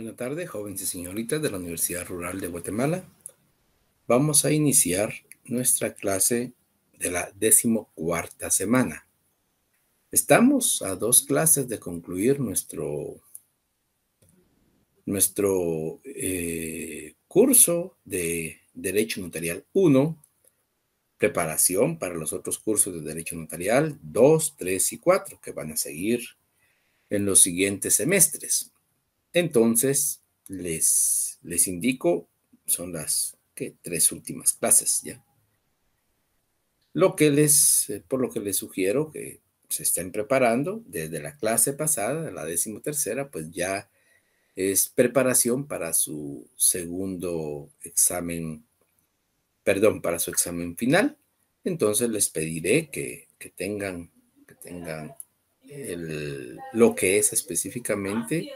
Buenas tardes, jóvenes y señoritas de la Universidad Rural de Guatemala. Vamos a iniciar nuestra clase de la decimocuarta semana. Estamos a dos clases de concluir nuestro, nuestro eh, curso de Derecho Notarial 1, preparación para los otros cursos de Derecho Notarial 2, 3 y 4 que van a seguir en los siguientes semestres. Entonces, les, les indico, son las tres últimas clases ya. Lo que les, eh, por lo que les sugiero que se estén preparando desde la clase pasada, la decimotercera, pues ya es preparación para su segundo examen, perdón, para su examen final. Entonces les pediré que, tengan, que tengan lo que es específicamente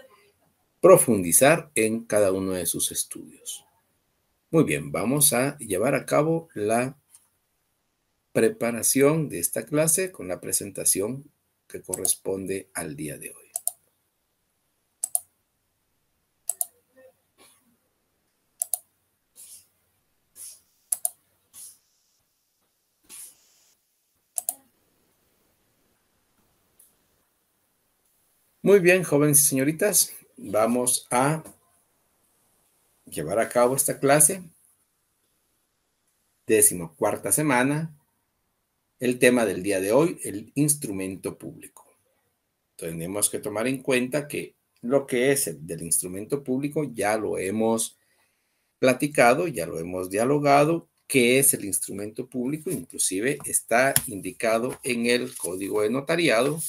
profundizar en cada uno de sus estudios. Muy bien, vamos a llevar a cabo la preparación de esta clase con la presentación que corresponde al día de hoy. Muy bien, jóvenes y señoritas, vamos a llevar a cabo esta clase. Décimo cuarta semana. El tema del día de hoy, el instrumento público. Tenemos que tomar en cuenta que lo que es el del instrumento público ya lo hemos platicado, ya lo hemos dialogado, qué es el instrumento público, inclusive está indicado en el código de notariado.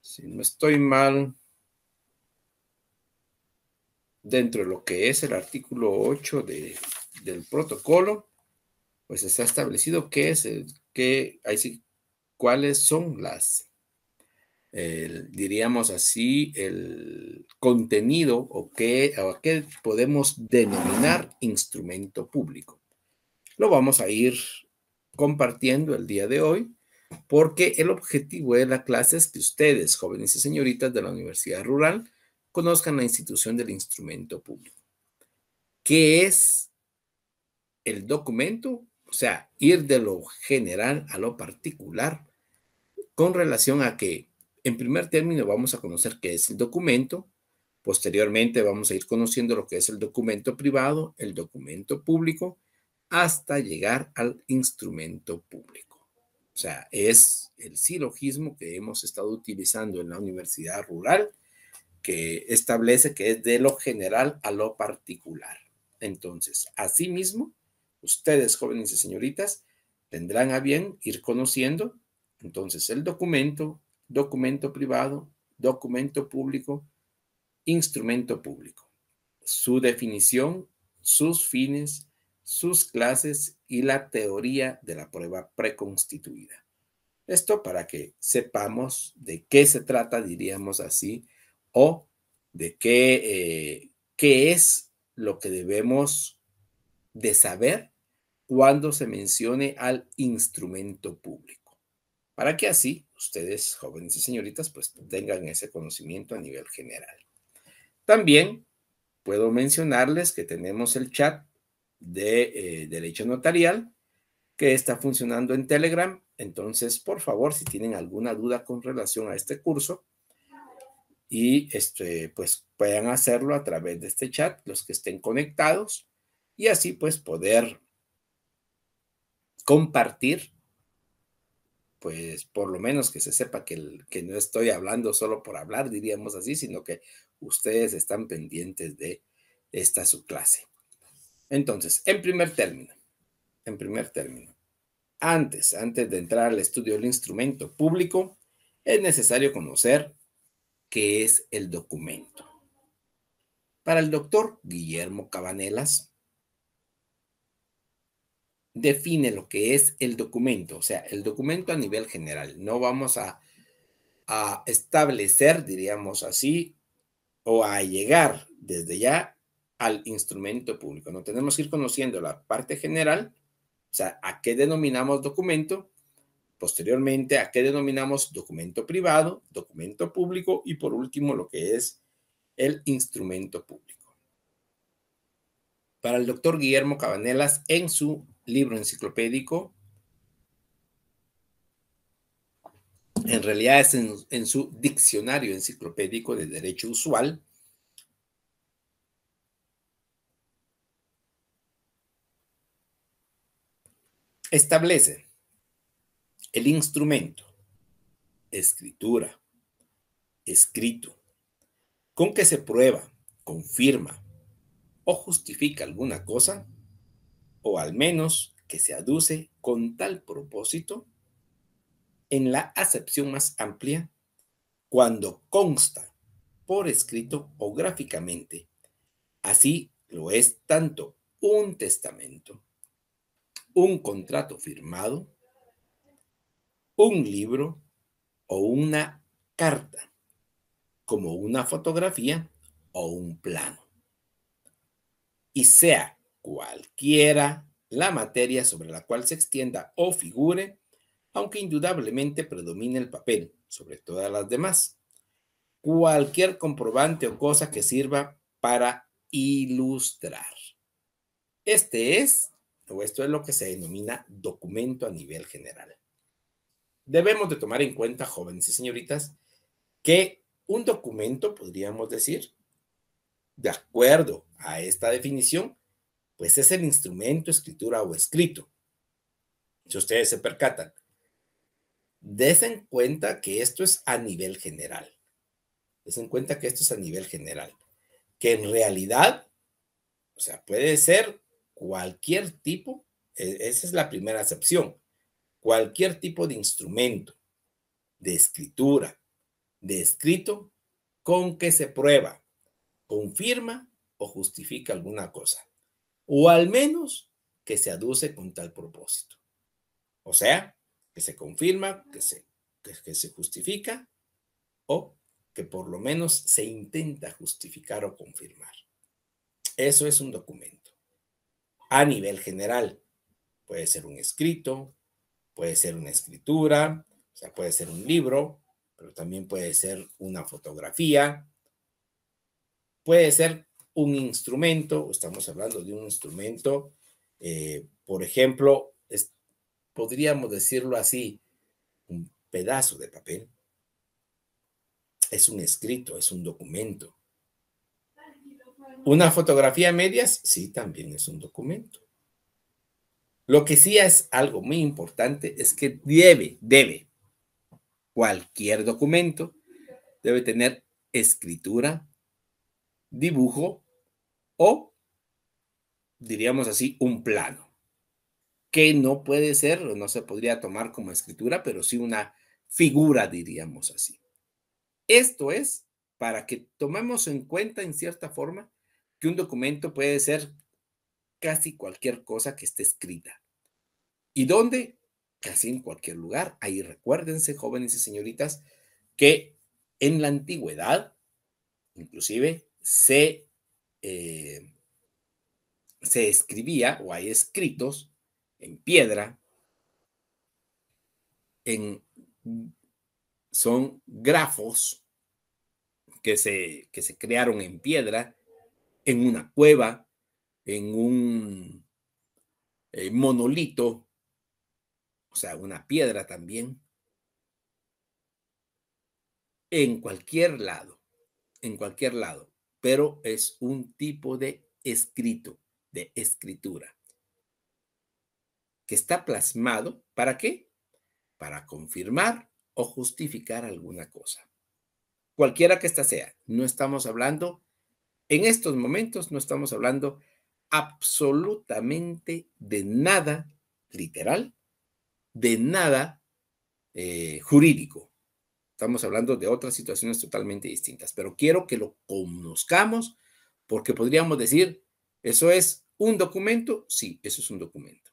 Si no estoy mal, dentro de lo que es el artículo 8 del protocolo, pues está establecido qué es, ahí cuáles son las, diríamos así, el contenido o qué, o qué podemos denominar instrumento público. Lo vamos a ir compartiendo el día de hoy porque el objetivo de la clase es que ustedes, jóvenes y señoritas de la Universidad Rural, conozcan la institución del instrumento público. ¿Qué es el documento? O sea, ir de lo general a lo particular con relación a que, en primer término, vamos a conocer qué es el documento, posteriormente vamos a ir conociendo lo que es el documento privado, el documento público, hasta llegar al instrumento público. O sea, es el silogismo que hemos estado utilizando en la universidad rural que establece que es de lo general a lo particular. Entonces, asimismo, ustedes, jóvenes y señoritas, tendrán a bien ir conociendo entonces el documento, documento privado, documento público, instrumento público, su definición, sus fines, sus clases y la teoría de la prueba preconstituida. Esto para que sepamos de qué se trata, diríamos así, o de qué, eh, qué es lo que debemos de saber cuando se mencione al instrumento público, para que así ustedes, jóvenes y señoritas, pues tengan ese conocimiento a nivel general. También puedo mencionarles que tenemos el chat de eh, derecho notarial que está funcionando en Telegram. Entonces, por favor, si tienen alguna duda con relación a este curso, y este, pues puedan hacerlo a través de este chat, los que estén conectados, y así pues poder compartir, pues por lo menos que se sepa que, que no estoy hablando solo por hablar, diríamos así, sino que ustedes están pendientes de esta subclase. Entonces, en primer término, en primer término, antes, antes de entrar al estudio del instrumento público, es necesario conocer ¿Qué es el documento. Para el doctor Guillermo Cabanelas, define lo que es el documento, o sea, el documento a nivel general. No vamos a, a establecer, diríamos así, o a llegar desde ya al instrumento público. No tenemos que ir conociendo la parte general, o sea, a qué denominamos documento, Posteriormente, ¿a qué denominamos documento privado, documento público y por último lo que es el instrumento público? Para el doctor Guillermo Cabanelas, en su libro enciclopédico, en realidad es en, su diccionario enciclopédico de derecho usual, establece el instrumento, escritura, escrito, con que se prueba, confirma o justifica alguna cosa, o al menos que se aduce con tal propósito, en la acepción más amplia, cuando consta por escrito o gráficamente. Así lo es tanto un testamento, un contrato firmado, un libro o una carta, como una fotografía o un plano. Y sea cualquiera la materia sobre la cual se extienda o figure, aunque indudablemente predomine el papel sobre todas las demás. Cualquier comprobante o cosa que sirva para ilustrar. Este es, o esto es lo que se denomina documento a nivel general debemos de tomar en cuenta, jóvenes y señoritas, que un documento, podríamos decir, de acuerdo a esta definición, pues es el instrumento, escritura o escrito. Si ustedes se percatan, desen cuenta que esto es a nivel general. Desen cuenta que esto es a nivel general. Que en realidad, o sea, puede ser cualquier tipo, e-, esa es la primera acepción cualquier tipo de instrumento, de escritura, de escrito, con que se prueba, confirma o justifica alguna cosa, o al menos que se aduce con tal propósito. O sea, que se confirma, que se, que, se justifica o que por lo menos se intenta justificar o confirmar. Eso es un documento. A nivel general, puede ser un escrito, Puede ser una escritura, o sea, puede ser un libro, pero también puede ser una fotografía, puede ser un instrumento, estamos hablando de un instrumento, eh, por ejemplo, podríamos decirlo así, un pedazo de papel. Es un escrito, es un documento. Una fotografía a medias, sí, también es un documento. Lo que sí es algo muy importante es que debe, debe, cualquier documento debe tener escritura, dibujo o, diríamos así, un plano, que no puede ser o no se podría tomar como escritura, pero sí una figura, diríamos así. Esto es para que tomemos en cuenta, en cierta forma, que un documento puede ser casi cualquier cosa que esté escrita. ¿Y dónde? Casi en cualquier lugar. Ahí recuérdense, jóvenes y señoritas, que en la antigüedad, inclusive, se, eh, se escribía o hay escritos en piedra, en, son grafos que se, que se crearon en piedra, en una cueva, en un eh, monolito, o sea, una piedra también, en cualquier lado, en cualquier lado, pero es un tipo de escrito, de escritura, que está plasmado, ¿para qué? Para confirmar o justificar alguna cosa. Cualquiera que ésta sea, no estamos hablando, en estos momentos no estamos hablando absolutamente de nada literal, de nada eh, jurídico. Estamos hablando de otras situaciones totalmente distintas, pero quiero que lo conozcamos porque podríamos decir, eso es un documento, sí, eso es un documento.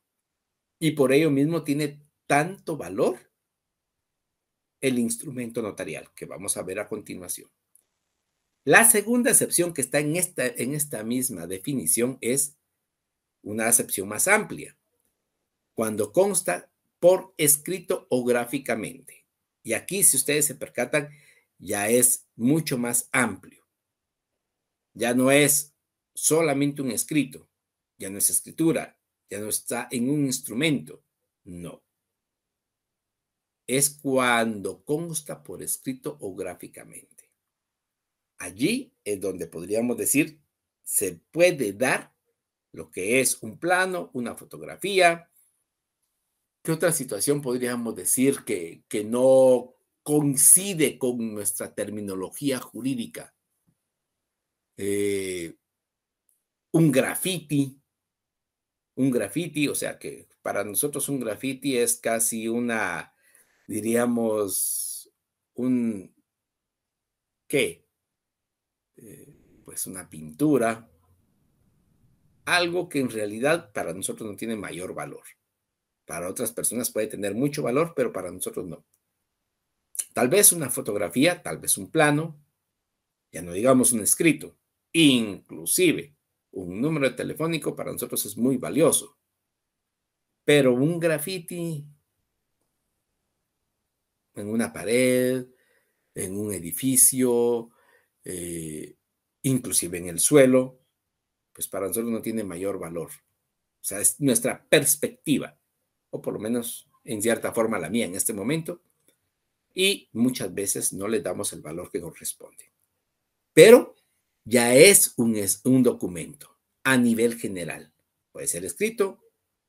Y por ello mismo tiene tanto valor el instrumento notarial que vamos a ver a continuación. La segunda acepción que está en esta, en esta misma definición es una acepción más amplia, cuando consta por escrito o gráficamente. Y aquí, si ustedes se percatan, ya es mucho más amplio. Ya no es solamente un escrito, ya no es escritura, ya no está en un instrumento, no. Es cuando consta por escrito o gráficamente allí es donde podríamos decir se puede dar lo que es un plano, una fotografía. ¿Qué otra situación podríamos decir que, que no coincide con nuestra terminología jurídica? Eh, un graffiti, un graffiti, o sea que para nosotros un graffiti es casi una, diríamos, un, ¿qué? Eh, pues una pintura, algo que en realidad para nosotros no tiene mayor valor. Para otras personas puede tener mucho valor, pero para nosotros no. Tal vez una fotografía, tal vez un plano, ya no digamos un escrito, inclusive un número telefónico para nosotros es muy valioso. Pero un graffiti en una pared, en un edificio, eh, inclusive en el suelo, pues para nosotros no tiene mayor valor. O sea, es nuestra perspectiva, o por lo menos en cierta forma la mía en este momento, y muchas veces no le damos el valor que corresponde. Pero ya es un, un documento a nivel general. Puede ser escrito,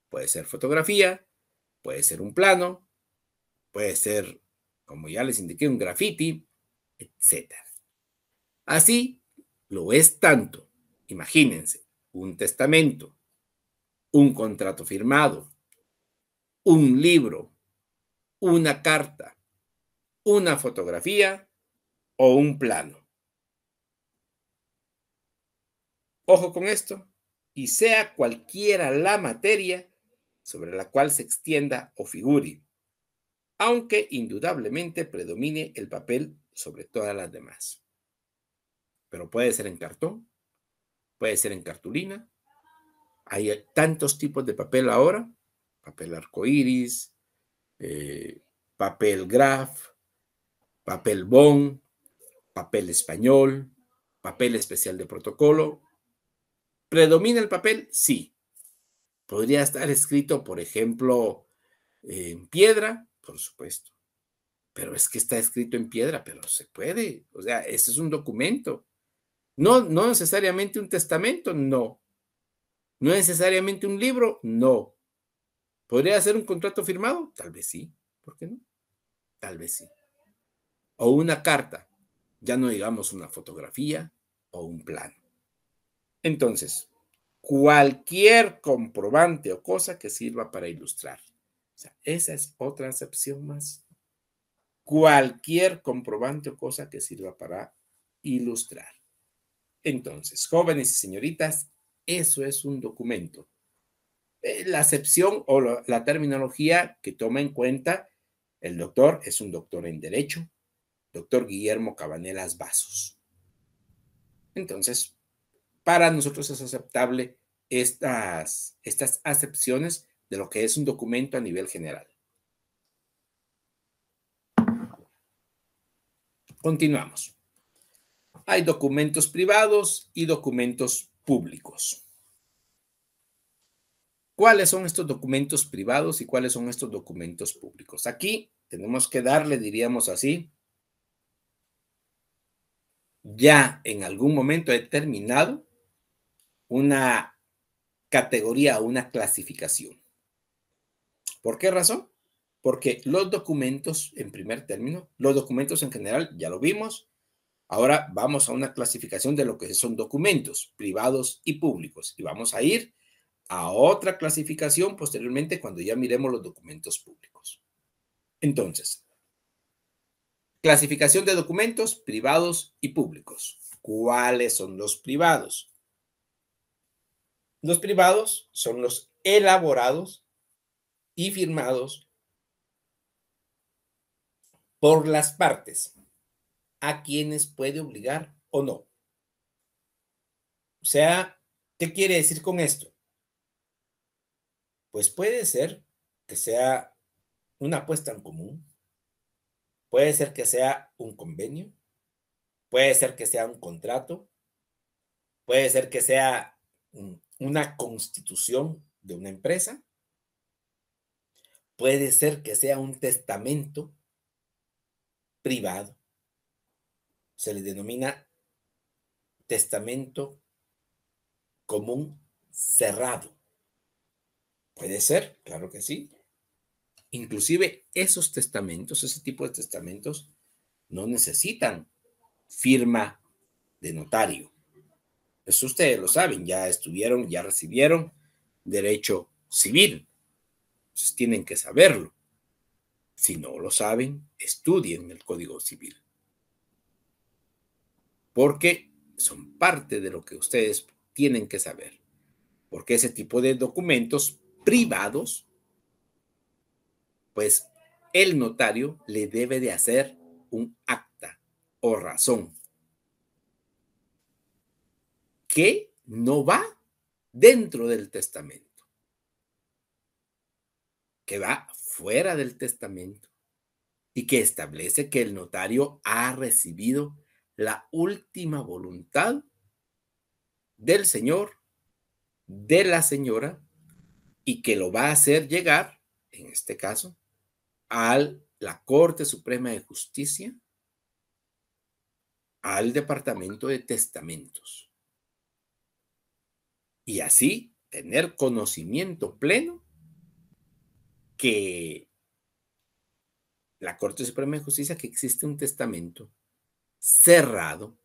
puede ser fotografía, puede ser un plano, puede ser, como ya les indiqué, un graffiti, etcétera. Así lo es tanto. Imagínense, un testamento, un contrato firmado, un libro, una carta, una fotografía o un plano. Ojo con esto, y sea cualquiera la materia sobre la cual se extienda o figure, aunque indudablemente predomine el papel sobre todas las demás pero puede ser en cartón, puede ser en cartulina. Hay tantos tipos de papel ahora, papel arcoíris, eh, papel graf, papel bond, papel español, papel especial de protocolo. ¿Predomina el papel? Sí. Podría estar escrito, por ejemplo, en piedra, por supuesto. Pero es que está escrito en piedra, pero se puede. O sea, ese es un documento. No, no necesariamente un testamento, no. No necesariamente un libro, no. ¿Podría ser un contrato firmado? Tal vez sí. ¿Por qué no? Tal vez sí. O una carta. Ya no digamos una fotografía o un plano. Entonces, cualquier comprobante o cosa que sirva para ilustrar. O sea, esa es otra acepción más. Cualquier comprobante o cosa que sirva para ilustrar. Entonces, jóvenes y señoritas, eso es un documento. Eh, la acepción o la terminología que toma en cuenta el doctor es un doctor en Derecho, doctor Guillermo Cabanelas Vasos. Entonces, para nosotros es aceptable estas, estas acepciones de lo que es un documento a nivel general. Continuamos. Hay documentos privados y documentos públicos. ¿Cuáles son estos documentos privados y cuáles son estos documentos públicos? Aquí tenemos que darle, diríamos así, ya en algún momento he terminado una categoría o una clasificación. ¿Por qué razón? Porque los documentos, en primer término, los documentos en general, ya lo vimos, Ahora vamos a una clasificación de lo que son documentos privados y públicos y vamos a ir a otra clasificación posteriormente cuando ya miremos los documentos públicos. Entonces, clasificación de documentos privados y públicos. ¿Cuáles son los privados? Los privados son los elaborados y firmados por las partes a quienes puede obligar o no. O sea, ¿qué quiere decir con esto? Pues puede ser que sea una apuesta en común, puede ser que sea un convenio, puede ser que sea un contrato, puede ser que sea mm, una constitución de una empresa, puede ser que sea un testamento privado, se le denomina testamento común cerrado. Puede ser, claro que sí. Inclusive esos testamentos, ese tipo de testamentos, no necesitan firma de notario. Eso ustedes lo saben, ya estuvieron, ya recibieron derecho civil. Entonces tienen que saberlo. Si no lo saben, estudien el Código Civil porque son parte de lo que ustedes tienen que saber, porque ese tipo de documentos privados, pues el notario le debe de hacer un acta o razón que no va dentro del testamento, que va fuera del testamento y que establece que el notario ha recibido la última voluntad del Señor, de la señora, y que lo va a hacer llegar, en este caso, a la Corte Suprema de Justicia, al Departamento de Testamentos. Y así tener conocimiento pleno que la Corte Suprema de Justicia que existe un testamento cerrado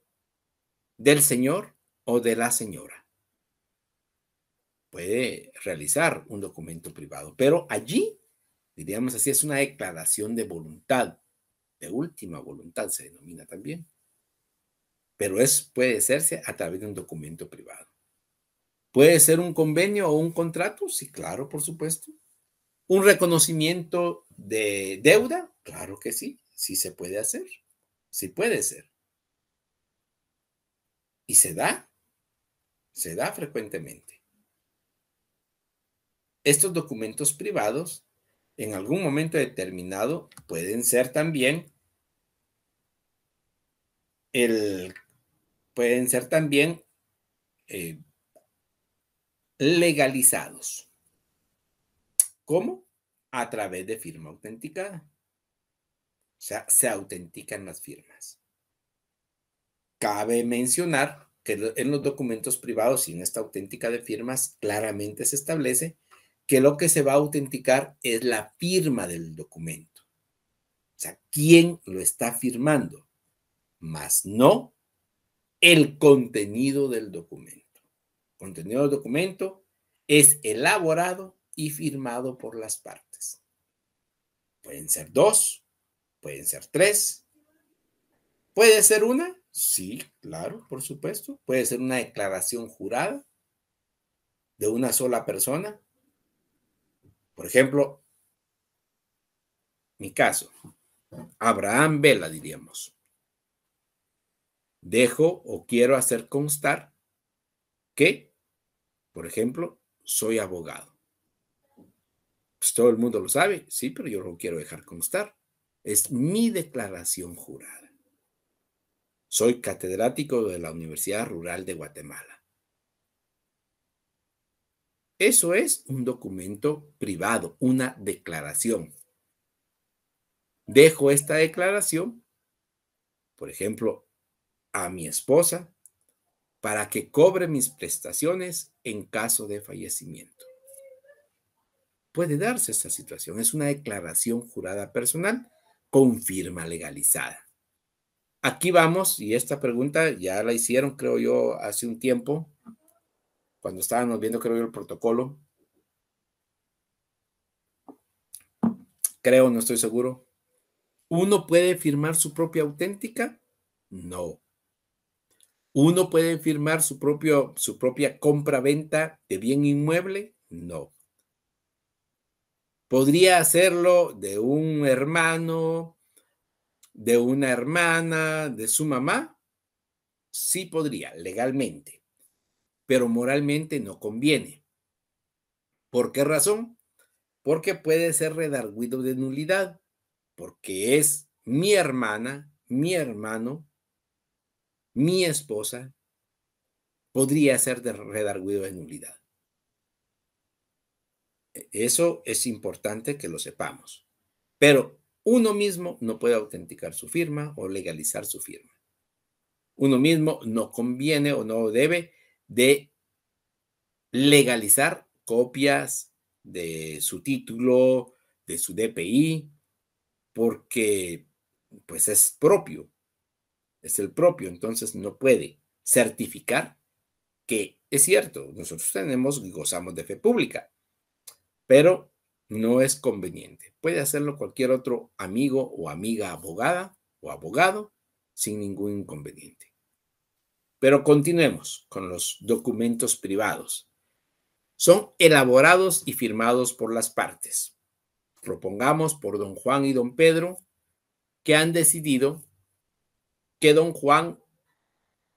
del señor o de la señora. Puede realizar un documento privado, pero allí, diríamos así, es una declaración de voluntad, de última voluntad se denomina también, pero es, puede hacerse a través de un documento privado. ¿Puede ser un convenio o un contrato? Sí, claro, por supuesto. ¿Un reconocimiento de deuda? Claro que sí, sí se puede hacer, sí puede ser. Y se da, se da frecuentemente. Estos documentos privados en algún momento determinado pueden ser también el, pueden ser también eh, legalizados. ¿Cómo? A través de firma autenticada. O sea, se autentican las firmas. Cabe mencionar que en los documentos privados y en esta auténtica de firmas claramente se establece que lo que se va a autenticar es la firma del documento. O sea, quién lo está firmando, más no el contenido del documento. El contenido del documento es elaborado y firmado por las partes. Pueden ser dos, pueden ser tres, puede ser una Sí, claro, por supuesto. Puede ser una declaración jurada de una sola persona. Por ejemplo, mi caso, Abraham Vela, diríamos. Dejo o quiero hacer constar que, por ejemplo, soy abogado. Pues todo el mundo lo sabe, sí, pero yo lo quiero dejar constar. Es mi declaración jurada. Soy catedrático de la Universidad Rural de Guatemala. Eso es un documento privado, una declaración. Dejo esta declaración, por ejemplo, a mi esposa para que cobre mis prestaciones en caso de fallecimiento. Puede darse esta situación. Es una declaración jurada personal con firma legalizada. Aquí vamos, y esta pregunta ya la hicieron, creo yo, hace un tiempo, cuando estábamos viendo, creo yo, el protocolo. Creo, no estoy seguro. ¿Uno puede firmar su propia auténtica? No. ¿Uno puede firmar su, propio, su propia compra-venta de bien inmueble? No. Podría hacerlo de un hermano, de una hermana, de su mamá, sí podría, legalmente, pero moralmente no conviene. ¿Por qué razón? Porque puede ser redarguido de nulidad, porque es mi hermana, mi hermano, mi esposa, podría ser de redarguido de nulidad. E, eso es importante que lo sepamos. Pero uno mismo no puede autenticar su firma o legalizar su firma. Uno mismo no conviene o no debe de legalizar copias de su título, de su DPI, porque pues es propio, es el propio, entonces no puede certificar que es cierto, nosotros tenemos y gozamos de fe pública, pero no es conveniente. Puede hacerlo cualquier otro amigo o amiga abogada o abogado sin ningún inconveniente. Pero continuemos con los documentos privados. Son elaborados y firmados por las partes. Propongamos por don Juan y don Pedro que han decidido que don Juan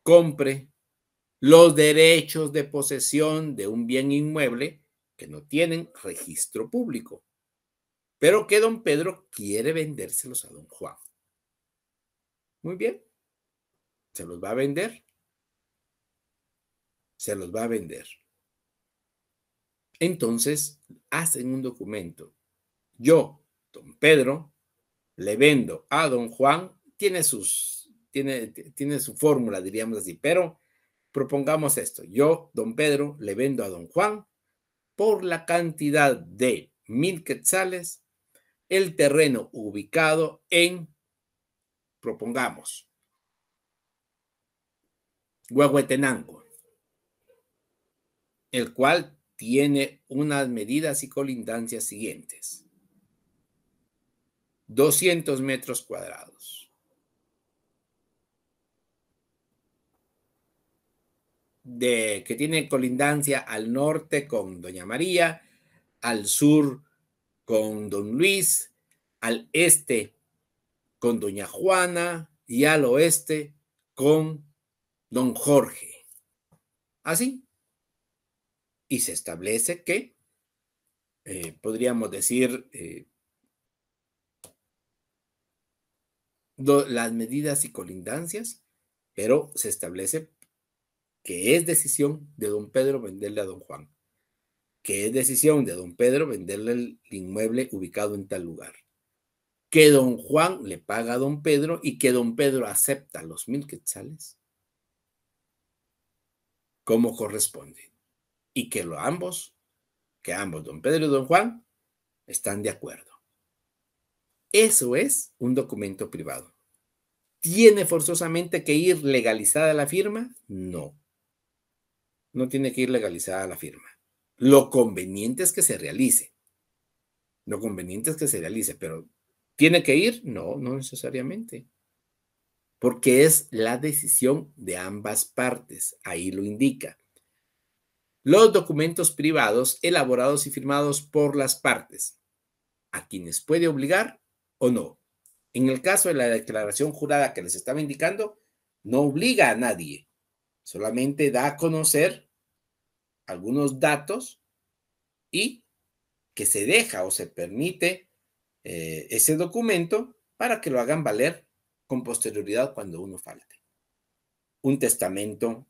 compre los derechos de posesión de un bien inmueble no tienen registro público, pero que don Pedro quiere vendérselos a don Juan. Muy bien, se los va a vender. Se los va a vender. Entonces, hacen un documento. Yo, don Pedro, le vendo a don Juan, tiene sus, tiene, tiene su fórmula, diríamos así, pero propongamos esto. Yo, don Pedro, le vendo a don Juan por la cantidad de mil quetzales el terreno ubicado en, propongamos, Huehuetenango, el cual tiene unas medidas y colindancias siguientes. 200 metros cuadrados. de, que tiene colindancia al norte con Doña María, al sur con Don Luis, al este con Doña Juana y al oeste con Don Jorge. Así. Y se establece que, eh, podríamos decir, eh, las medidas y colindancias, pero se establece que es decisión de don Pedro venderle a don Juan, que es decisión de don Pedro venderle el inmueble ubicado en tal lugar, que don Juan le paga a don Pedro y que don Pedro acepta los mil quetzales como corresponde y que ambos, que ambos, don Pedro y don Juan, están de acuerdo. Eso es un documento privado. ¿Tiene forzosamente que ir legalizada la firma? No no tiene que ir legalizada la firma. Lo conveniente es que se realice. Lo conveniente es que se realice, pero ¿tiene que ir? No, no necesariamente. Porque es la decisión de ambas partes. Ahí lo indica. Los documentos privados elaborados y firmados por las partes, a quienes puede obligar o no. En el caso de la declaración jurada que les estaba indicando, no obliga a nadie. Solamente da a conocer algunos datos y que se deja o se permite eh, ese documento para que lo hagan valer con posterioridad cuando uno falte. Un testamento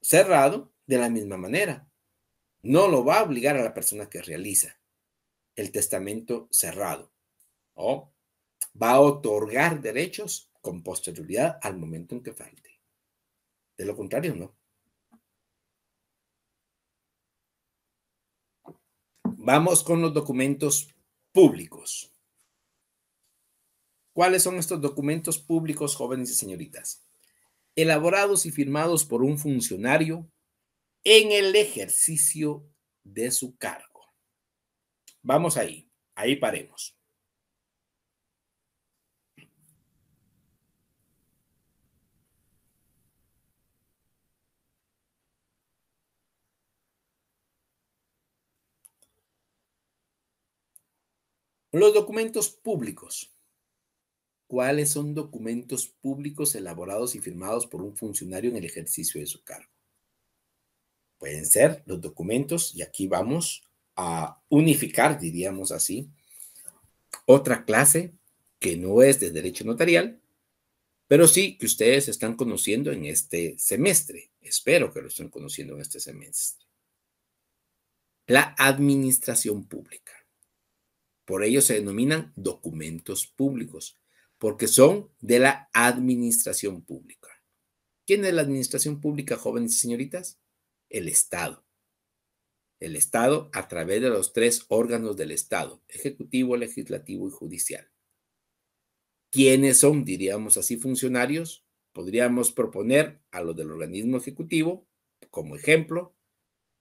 cerrado de la misma manera. No lo va a obligar a la persona que realiza el testamento cerrado. O va a otorgar derechos con posterioridad al momento en que falte. De lo contrario, no. Vamos con los documentos públicos. ¿Cuáles son estos documentos públicos, jóvenes y señoritas? Elaborados y firmados por un funcionario en el ejercicio de su cargo. Vamos ahí, ahí paremos. Los documentos públicos. ¿Cuáles son documentos públicos elaborados y firmados por un funcionario en el ejercicio de su cargo? Pueden ser los documentos, y aquí vamos a unificar, diríamos así, otra clase que no es de derecho notarial, pero sí que ustedes están conociendo en este semestre. Espero que lo estén conociendo en este semestre. La administración pública. Por ello se denominan documentos públicos, porque son de la administración pública. ¿Quién es la administración pública, jóvenes y señoritas? El Estado. El Estado a través de los tres órganos del Estado, ejecutivo, legislativo y judicial. ¿Quiénes son, diríamos así, funcionarios? Podríamos proponer a los del organismo ejecutivo, como ejemplo,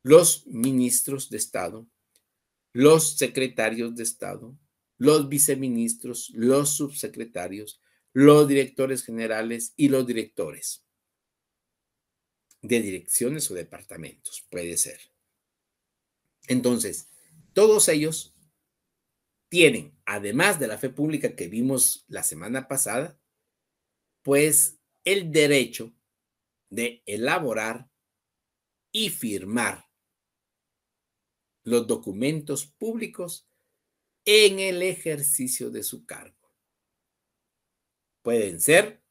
los ministros de Estado, los secretarios de Estado, los viceministros, los subsecretarios, los directores generales y los directores de direcciones o departamentos, puede ser. Entonces, todos ellos tienen, además de la fe pública que vimos la semana pasada, pues el derecho de elaborar y firmar los documentos públicos en el ejercicio de su cargo. Pueden ser,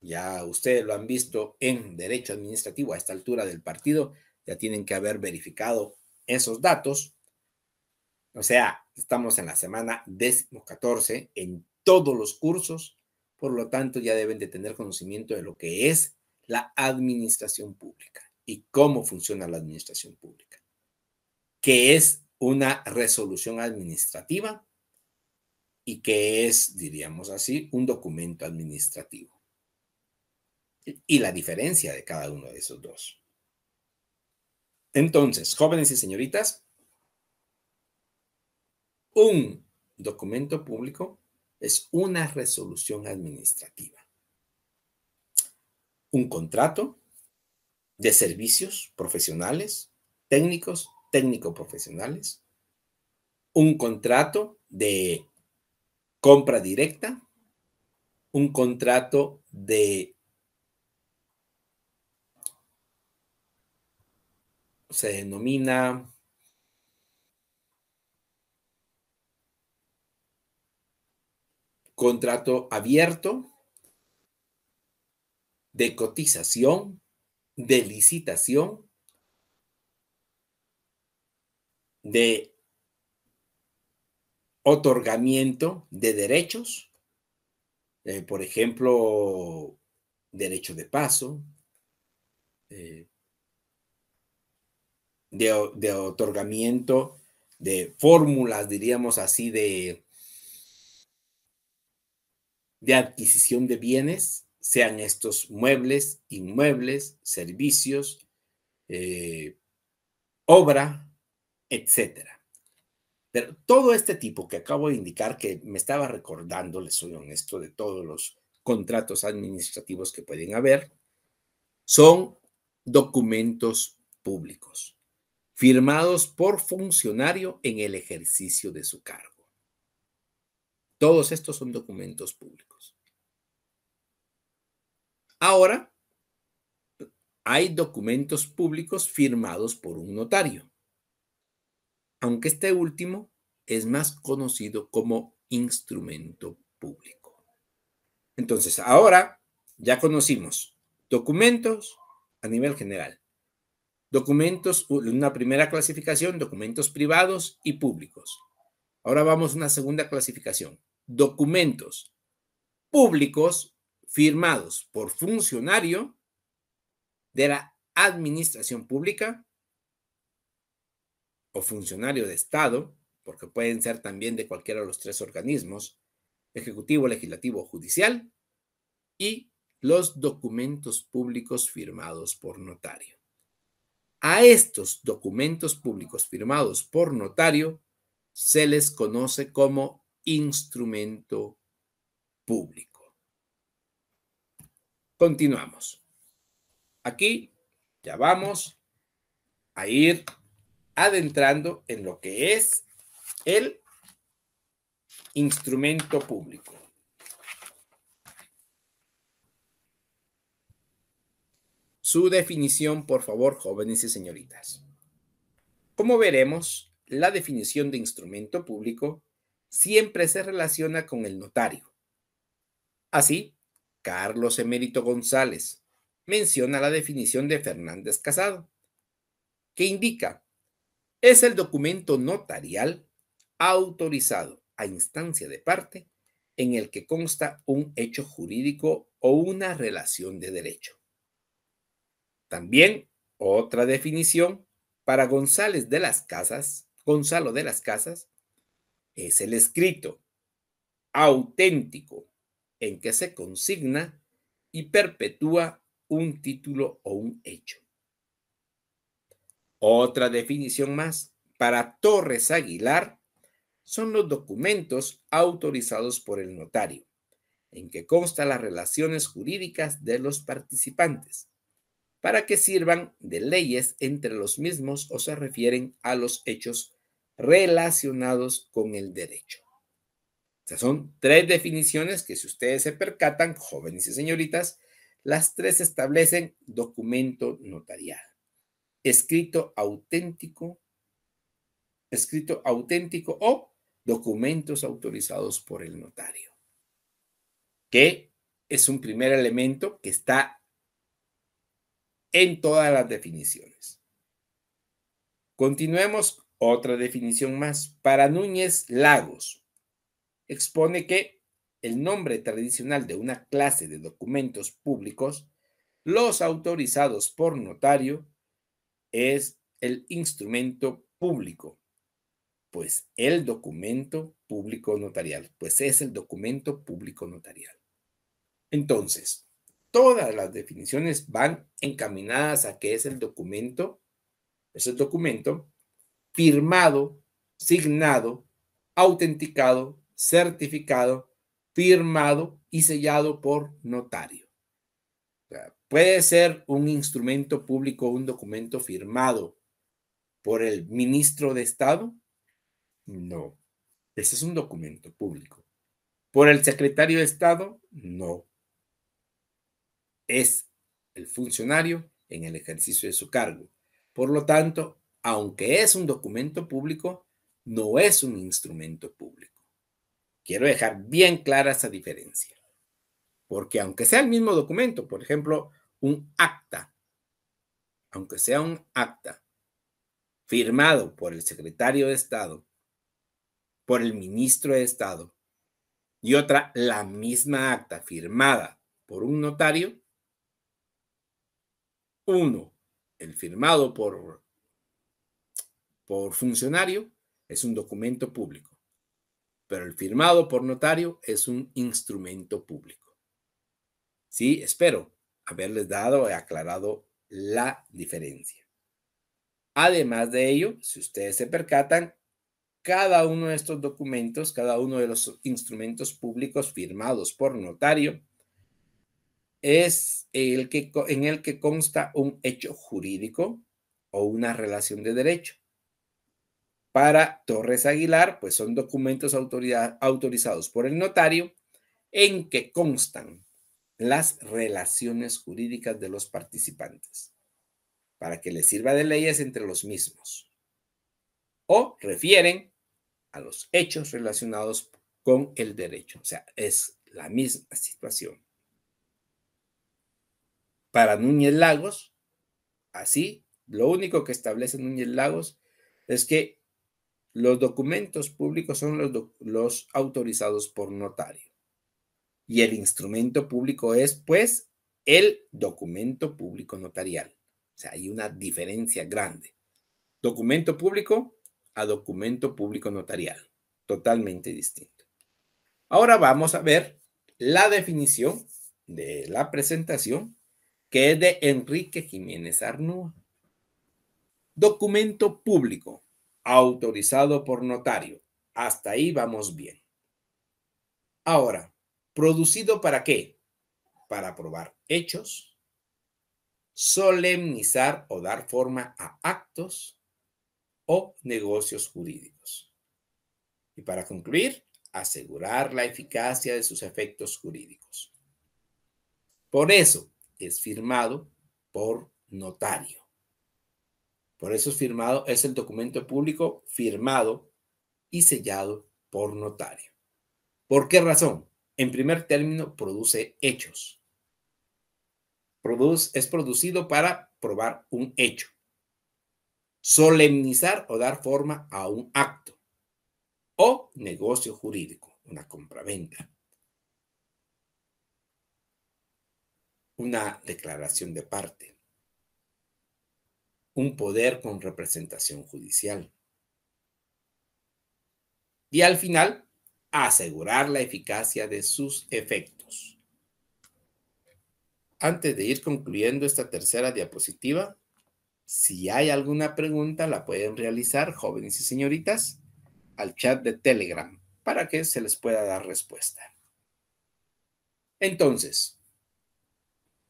ya ustedes lo han visto en derecho administrativo a esta altura del partido, ya tienen que haber verificado esos datos. O sea, estamos en la semana 14 en todos los cursos, por lo tanto ya deben de tener conocimiento de lo que es la administración pública y cómo funciona la administración pública que es una resolución administrativa y que es, diríamos así, un documento administrativo. Y la diferencia de cada uno de esos dos. Entonces, jóvenes y señoritas, un documento público es una resolución administrativa. Un contrato de servicios profesionales, técnicos técnico-profesionales, un contrato de compra directa, un contrato de se denomina contrato abierto de cotización, de licitación de otorgamiento de derechos, eh, por ejemplo, derecho de paso, eh, de, otorgamiento de fórmulas, diríamos así, de, de adquisición de bienes, sean estos muebles, inmuebles, servicios, eh, obra, etcétera. Pero todo este tipo que acabo de indicar, que me estaba recordando, les soy honesto, de todos los contratos administrativos que pueden haber, son documentos públicos firmados por funcionario en el ejercicio de su cargo. Todos estos son documentos públicos. Ahora, hay documentos públicos firmados por un notario aunque este último es más conocido como instrumento público. Entonces, ahora ya conocimos documentos a nivel general, documentos, una primera clasificación, documentos privados y públicos. Ahora vamos a una segunda clasificación, documentos públicos firmados por funcionario de la administración pública funcionario de Estado, porque pueden ser también de cualquiera de los tres organismos, ejecutivo, legislativo o judicial, y los documentos públicos firmados por notario. A estos documentos públicos firmados por notario se les conoce como instrumento público. Continuamos. Aquí ya vamos a ir adentrando en lo que es el instrumento público. Su definición, por favor, jóvenes y señoritas. Como veremos, la definición de instrumento público siempre se relaciona con el notario. Así, Carlos Emérito González menciona la definición de Fernández Casado, que indica es el documento notarial autorizado a instancia de parte en el que consta un hecho jurídico o una relación de derecho. También otra definición para González de las Casas, Gonzalo de las Casas, es el escrito auténtico en que se consigna y perpetúa un título o un hecho. Otra definición más para Torres Aguilar son los documentos autorizados por el notario, en que consta las relaciones jurídicas de los participantes, para que sirvan de leyes entre los mismos o se refieren a los hechos relacionados con el derecho. sea, son tres definiciones que si ustedes se percatan, jóvenes y señoritas, las tres establecen documento notarial escrito auténtico, escrito auténtico o documentos autorizados por el notario, que es un primer elemento que está en todas las definiciones. Continuemos otra definición más. Para Núñez Lagos, expone que el nombre tradicional de una clase de documentos públicos, los autorizados por notario, es el instrumento público. Pues el documento público notarial, pues es el documento público notarial. Entonces, todas las definiciones van encaminadas a que es el documento, es el documento firmado, signado, autenticado, certificado, firmado y sellado por notario. Puede ser un instrumento público, un documento firmado por el ministro de Estado. No, ese es un documento público. Por el secretario de Estado, no. Es el funcionario en el ejercicio de su cargo. Por lo tanto, aunque es un documento público, no es un instrumento público. Quiero dejar bien clara esa diferencia. Porque aunque sea el mismo documento, por ejemplo, un acta, aunque sea un acta firmado por el secretario de Estado, por el ministro de Estado, y otra, la misma acta firmada por un notario, uno, el firmado por, por funcionario es un documento público, pero el firmado por notario es un instrumento público. Sí, espero haberles dado y eh, aclarado la diferencia. Además de ello, si ustedes se percatan, cada uno de estos documentos, cada uno de los instrumentos públicos firmados por notario, es el que, en el que consta un hecho jurídico o una relación de derecho. Para Torres Aguilar, pues son documentos autorizados por el notario en que constan las relaciones jurídicas de los participantes para que les sirva de leyes entre los mismos o refieren a los hechos relacionados con el derecho. O sea, es la misma situación. Para Núñez Lagos, así, lo único que establece Núñez Lagos es que los documentos públicos son los, los autorizados por notario y el instrumento público es, pues, el documento público notarial. O sea, hay una diferencia grande. Documento público a documento público notarial. Totalmente distinto. Ahora vamos a ver la definición de la presentación que es de Enrique Jiménez Arnúa. Documento público autorizado por notario. Hasta ahí vamos bien. Ahora, ¿Producido para qué? Para probar hechos, solemnizar o dar forma a actos o negocios jurídicos. Y para concluir, asegurar la eficacia de sus efectos jurídicos. Por eso es firmado por notario. Por eso es firmado, es el documento público firmado y sellado por notario. ¿Por qué razón? en primer término, produce hechos. Produce, es producido para probar un hecho. Solemnizar o dar forma a un acto. O negocio jurídico, una compraventa. Una declaración de parte. Un poder con representación judicial. Y al final, asegurar la eficacia de sus efectos. Antes de ir concluyendo esta tercera diapositiva, si hay alguna pregunta, la pueden realizar, jóvenes y señoritas, al chat de Telegram para que se les pueda dar respuesta. Entonces,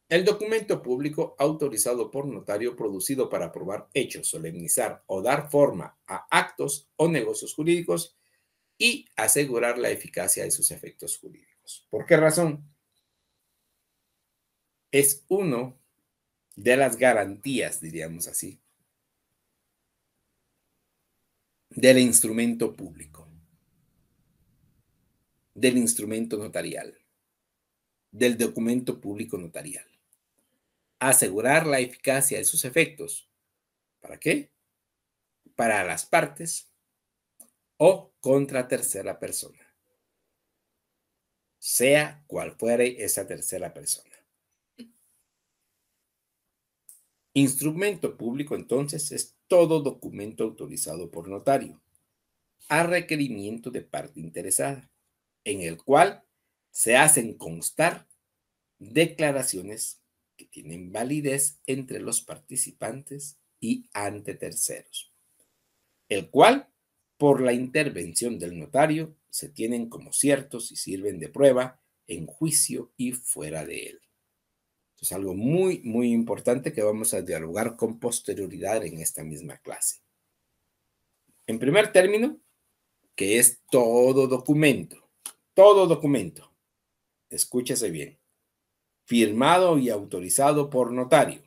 el documento público autorizado por notario producido para aprobar hechos, solemnizar o dar forma a actos o negocios jurídicos y asegurar la eficacia de sus efectos jurídicos. ¿Por qué razón? Es uno de las garantías, diríamos así, del instrumento público, del instrumento notarial, del documento público notarial. Asegurar la eficacia de sus efectos. ¿Para qué? Para las partes o contra tercera persona. Sea cual fuere esa tercera persona. Instrumento público entonces es todo documento autorizado por notario, a requerimiento de parte interesada, en el cual se hacen constar declaraciones que tienen validez entre los participantes y ante terceros, el cual por la intervención del notario, se tienen como ciertos y sirven de prueba en juicio y fuera de él. Es algo muy, muy importante que vamos a dialogar con posterioridad en esta misma clase. En primer término, que es todo documento, todo documento, escúchese bien, firmado y autorizado por notario,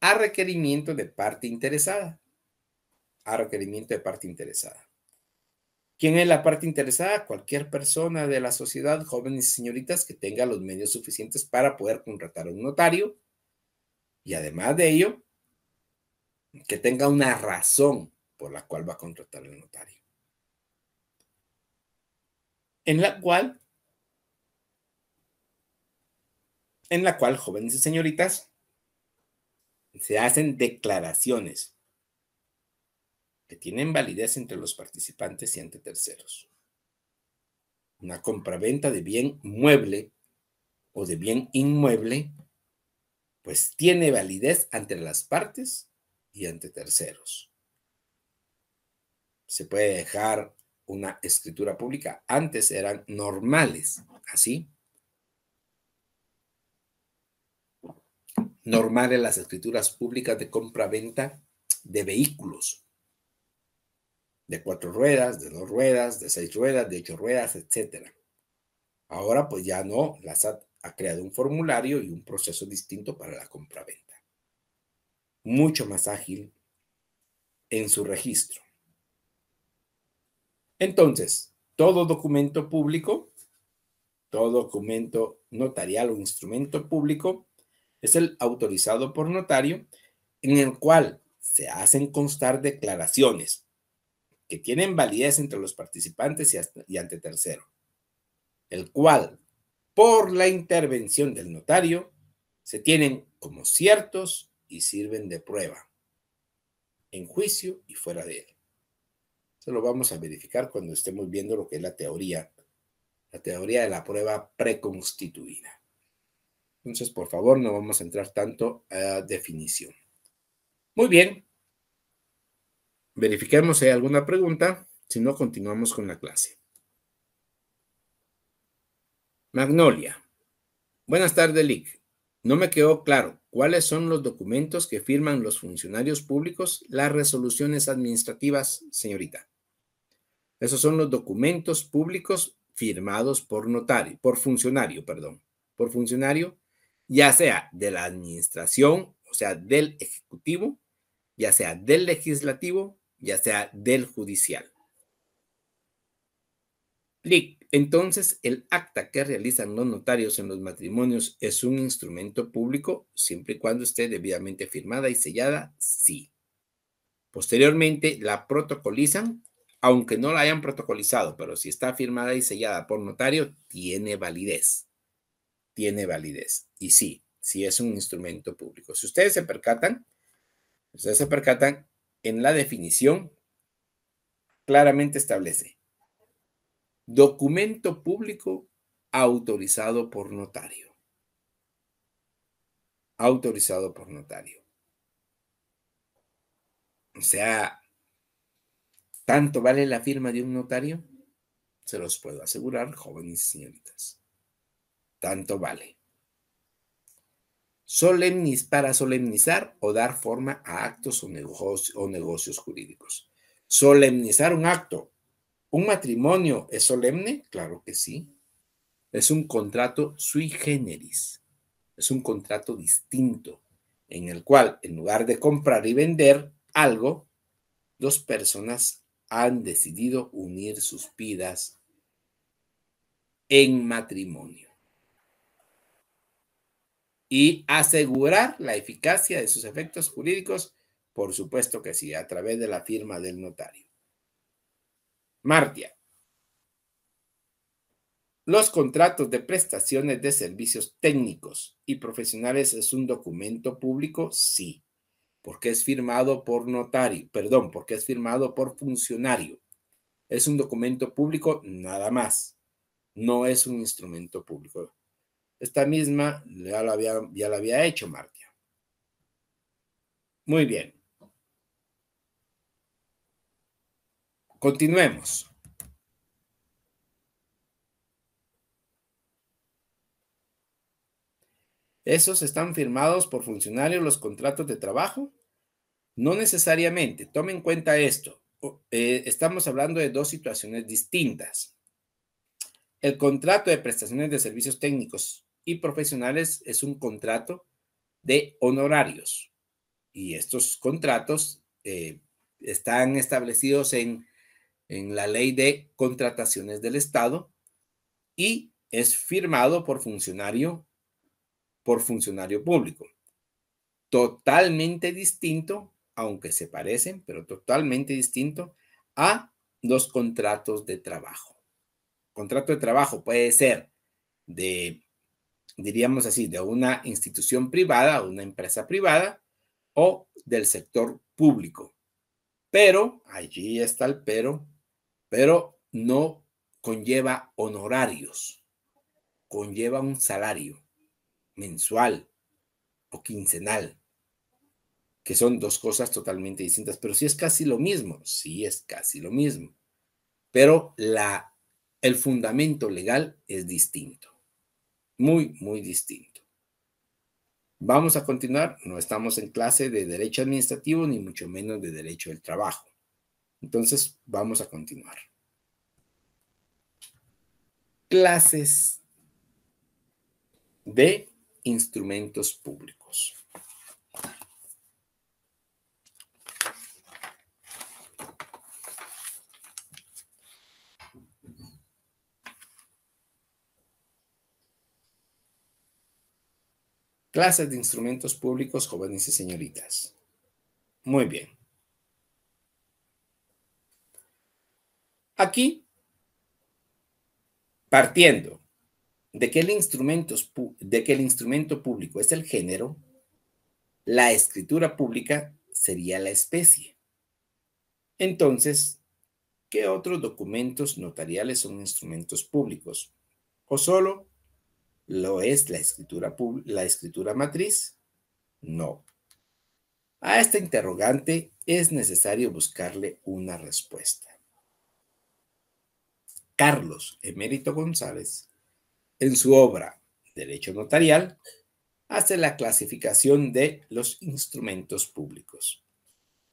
a requerimiento de parte interesada a requerimiento de parte interesada. ¿Quién es la parte interesada? Cualquier persona de la sociedad, jóvenes y señoritas, que tenga los medios suficientes para poder contratar a un notario y además de ello, que tenga una razón por la cual va a contratar al notario. En la cual, en la cual jóvenes y señoritas se hacen declaraciones que tienen validez entre los participantes y ante terceros. Una compraventa de bien mueble o de bien inmueble, pues tiene validez entre las partes y ante terceros. Se puede dejar una escritura pública. Antes eran normales, así. Normales las escrituras públicas de compraventa de vehículos de cuatro ruedas, de dos ruedas, de seis ruedas, de ocho ruedas, etc. Ahora pues ya no, la SAT ha creado un formulario y un proceso distinto para la compraventa. Mucho más ágil en su registro. Entonces, todo documento público, todo documento notarial o instrumento público es el autorizado por notario en el cual se hacen constar declaraciones, que tienen validez entre los participantes y, ante tercero, el cual, por la intervención del notario, se tienen como ciertos y sirven de prueba en juicio y fuera de él. Eso lo vamos a verificar cuando estemos viendo lo que es la teoría, la teoría de la prueba preconstituida. Entonces, por favor, no vamos a entrar tanto a definición. Muy bien, Verifiquemos si ¿eh? hay alguna pregunta, si no, continuamos con la clase. Magnolia. Buenas tardes, Lick. No me quedó claro cuáles son los documentos que firman los funcionarios públicos, las resoluciones administrativas, señorita. Esos son los documentos públicos firmados por notario, por funcionario, perdón, por funcionario, ya sea de la administración, o sea, del ejecutivo, ya sea del legislativo ya sea del judicial. Entonces, ¿el acta que realizan los notarios en los matrimonios es un instrumento público siempre y cuando esté debidamente firmada y sellada? Sí. Posteriormente, la protocolizan, aunque no la hayan protocolizado, pero si está firmada y sellada por notario, tiene validez. Tiene validez. Y sí, sí es un instrumento público. Si ustedes se percatan, ustedes se percatan, en la definición claramente establece documento público autorizado por notario. Autorizado por notario. O sea, ¿tanto vale la firma de un notario? Se los puedo asegurar, jóvenes y señoritas. Tanto vale. Solemnis, para solemnizar o dar forma a actos o negocios jurídicos. Solemnizar un acto. ¿Un matrimonio es solemne? Claro que sí. Es un contrato sui generis. Es un contrato distinto en el cual, en lugar de comprar y vender algo, dos personas han decidido unir sus vidas en matrimonio y asegurar la eficacia de sus efectos jurídicos, por supuesto que sí, a través de la firma del notario. Martia. Los contratos de prestaciones de servicios técnicos y profesionales es un documento público, sí, porque es firmado por notario, perdón, porque es firmado por funcionario. Es un documento público nada más, no es un instrumento público. Esta misma ya la había, hecho Martia. Muy bien. Continuemos. ¿Esos están firmados por funcionarios los contratos de trabajo? No necesariamente. Tome en cuenta esto. Eh, estamos hablando de dos situaciones distintas. El contrato de prestaciones de servicios técnicos y profesionales es un contrato de honorarios. Y estos contratos eh, están establecidos en, en la ley de contrataciones del Estado y es firmado por funcionario, por funcionario público. Totalmente distinto, aunque se parecen, pero totalmente distinto a los contratos de trabajo. Contrato de trabajo puede ser de diríamos así, de una institución privada, una empresa privada o del sector público. Pero, allí está el pero, pero no conlleva honorarios, conlleva un salario mensual o quincenal, que son dos cosas totalmente distintas, pero sí es casi lo mismo, sí es casi lo mismo, pero la, el fundamento legal es distinto. Muy, muy distinto. Vamos a continuar. No estamos en clase de derecho administrativo ni mucho menos de derecho del trabajo. Entonces, vamos a continuar. Clases de instrumentos públicos. Clases de instrumentos públicos, jóvenes y señoritas. Muy bien. Aquí, partiendo de que, el instrumento, público es el género, la escritura pública sería la especie. Entonces, ¿qué otros documentos notariales son instrumentos públicos? ¿O solo ¿Lo es la escritura, la escritura matriz? No. A esta interrogante es necesario buscarle una respuesta. Carlos Emérito González, en su obra Derecho Notarial, hace la clasificación de los instrumentos públicos